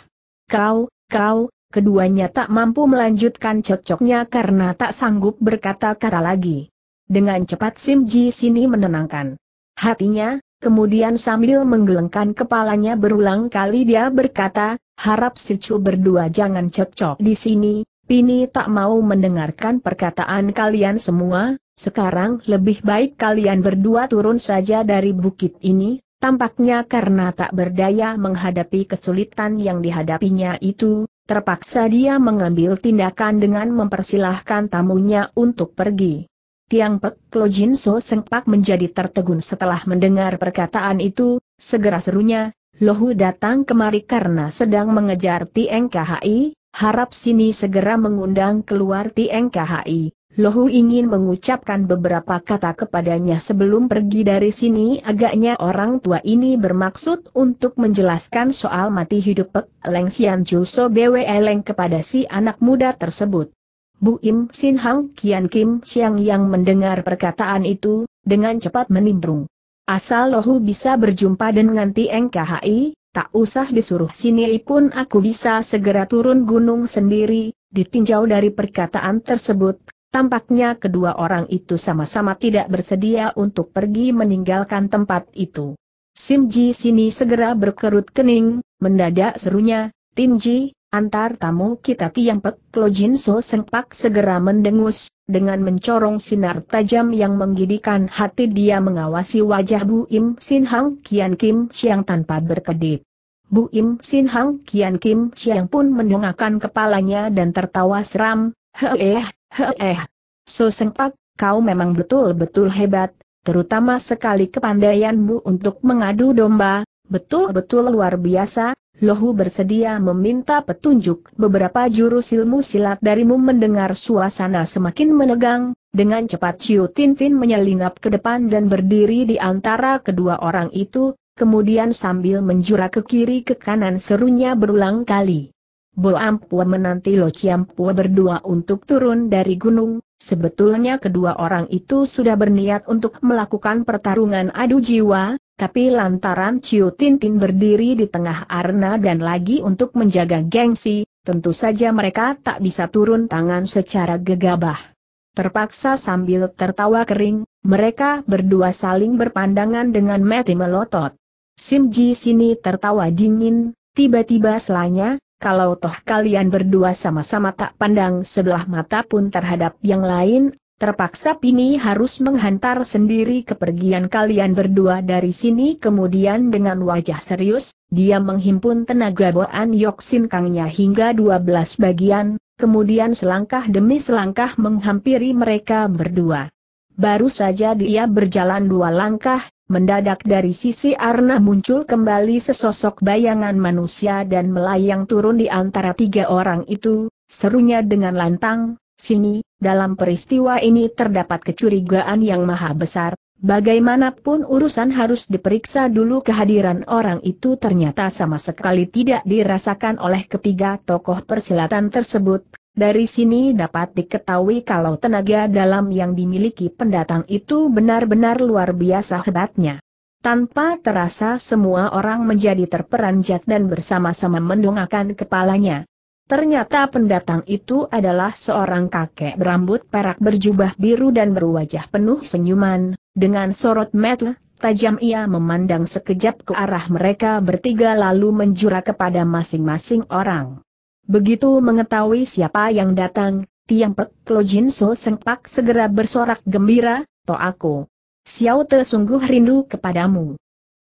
Kau, kau, keduanya tak mampu melanjutkan cocoknya karena tak sanggup berkata-kata lagi. Dengan cepat Sim Ji Sini menenangkan hatinya, kemudian sambil menggelengkan kepalanya berulang kali dia berkata, harap si Chu berdua jangan cocok di sini, Pini tak mau mendengarkan perkataan kalian semua, sekarang lebih baik kalian berdua turun saja dari bukit ini, tampaknya karena tak berdaya menghadapi kesulitan yang dihadapinya itu, terpaksa dia mengambil tindakan dengan mempersilahkan tamunya untuk pergi. Tiang Pek Jin So sempak menjadi tertegun setelah mendengar perkataan itu, segera serunya, Lohu datang kemari karena sedang mengejar Tieng KHI, harap sini segera mengundang keluar Tieng Lohu ingin mengucapkan beberapa kata kepadanya sebelum pergi dari sini agaknya orang tua ini bermaksud untuk menjelaskan soal mati hidup Pek Leng Sian Juso Bwe Leng kepada si anak muda tersebut. Bu Im Sin Hang Kian Kim Siang yang mendengar perkataan itu, dengan cepat menimbrung. Asal Lohu bisa berjumpa dengan Tieng tak usah disuruh sini pun aku bisa segera turun gunung sendiri, ditinjau dari perkataan tersebut, tampaknya kedua orang itu sama-sama tidak bersedia untuk pergi meninggalkan tempat itu. Sim Ji sini segera berkerut kening, mendadak serunya, Tin Ji, antar tamu kita Tiang Pek Jin So sempak segera mendengus, dengan mencorong sinar tajam yang menggidikan hati dia mengawasi wajah Bu Im Sin Hang Kian Kim Siang tanpa berkedip. Bu Im Sin Hang Kian Kim Siang pun mendongakkan kepalanya dan tertawa seram, heeh, heeh. So sempat, kau memang betul-betul hebat, terutama sekali kepandaianmu untuk mengadu domba, betul-betul luar biasa, Lohu bersedia meminta petunjuk beberapa jurus ilmu silat darimu mendengar suasana semakin menegang, dengan cepat Ciu Tin Tin menyelinap ke depan dan berdiri di antara kedua orang itu, kemudian sambil menjura ke kiri ke kanan serunya berulang kali. Bo Ampua menanti Lo Ciampua berdua untuk turun dari gunung, sebetulnya kedua orang itu sudah berniat untuk melakukan pertarungan adu jiwa, tapi lantaran Ciu Tintin berdiri di tengah arena dan lagi untuk menjaga gengsi, tentu saja mereka tak bisa turun tangan secara gegabah. Terpaksa sambil tertawa kering, mereka berdua saling berpandangan dengan mati melotot. Sim Ji sini tertawa dingin, tiba-tiba selanya, kalau toh kalian berdua sama-sama tak pandang sebelah mata pun terhadap yang lain, terpaksa Pini harus menghantar sendiri kepergian kalian berdua dari sini kemudian dengan wajah serius, dia menghimpun tenaga Boan Yoksin Kangnya hingga 12 bagian, kemudian selangkah demi selangkah menghampiri mereka berdua. Baru saja dia berjalan dua langkah, Mendadak dari sisi Arna muncul kembali sesosok bayangan manusia dan melayang turun di antara tiga orang itu, serunya dengan lantang, sini, dalam peristiwa ini terdapat kecurigaan yang maha besar, bagaimanapun urusan harus diperiksa dulu kehadiran orang itu ternyata sama sekali tidak dirasakan oleh ketiga tokoh persilatan tersebut, dari sini dapat diketahui kalau tenaga dalam yang dimiliki pendatang itu benar-benar luar biasa hebatnya. Tanpa terasa semua orang menjadi terperanjat dan bersama-sama mendongakkan kepalanya. Ternyata pendatang itu adalah seorang kakek berambut perak berjubah biru dan berwajah penuh senyuman, dengan sorot mata tajam ia memandang sekejap ke arah mereka bertiga lalu menjura kepada masing-masing orang. Begitu mengetahui siapa yang datang, Tiang Pek Lo Jin So Sengpak segera bersorak gembira, To aku. Xiao Te sungguh rindu kepadamu.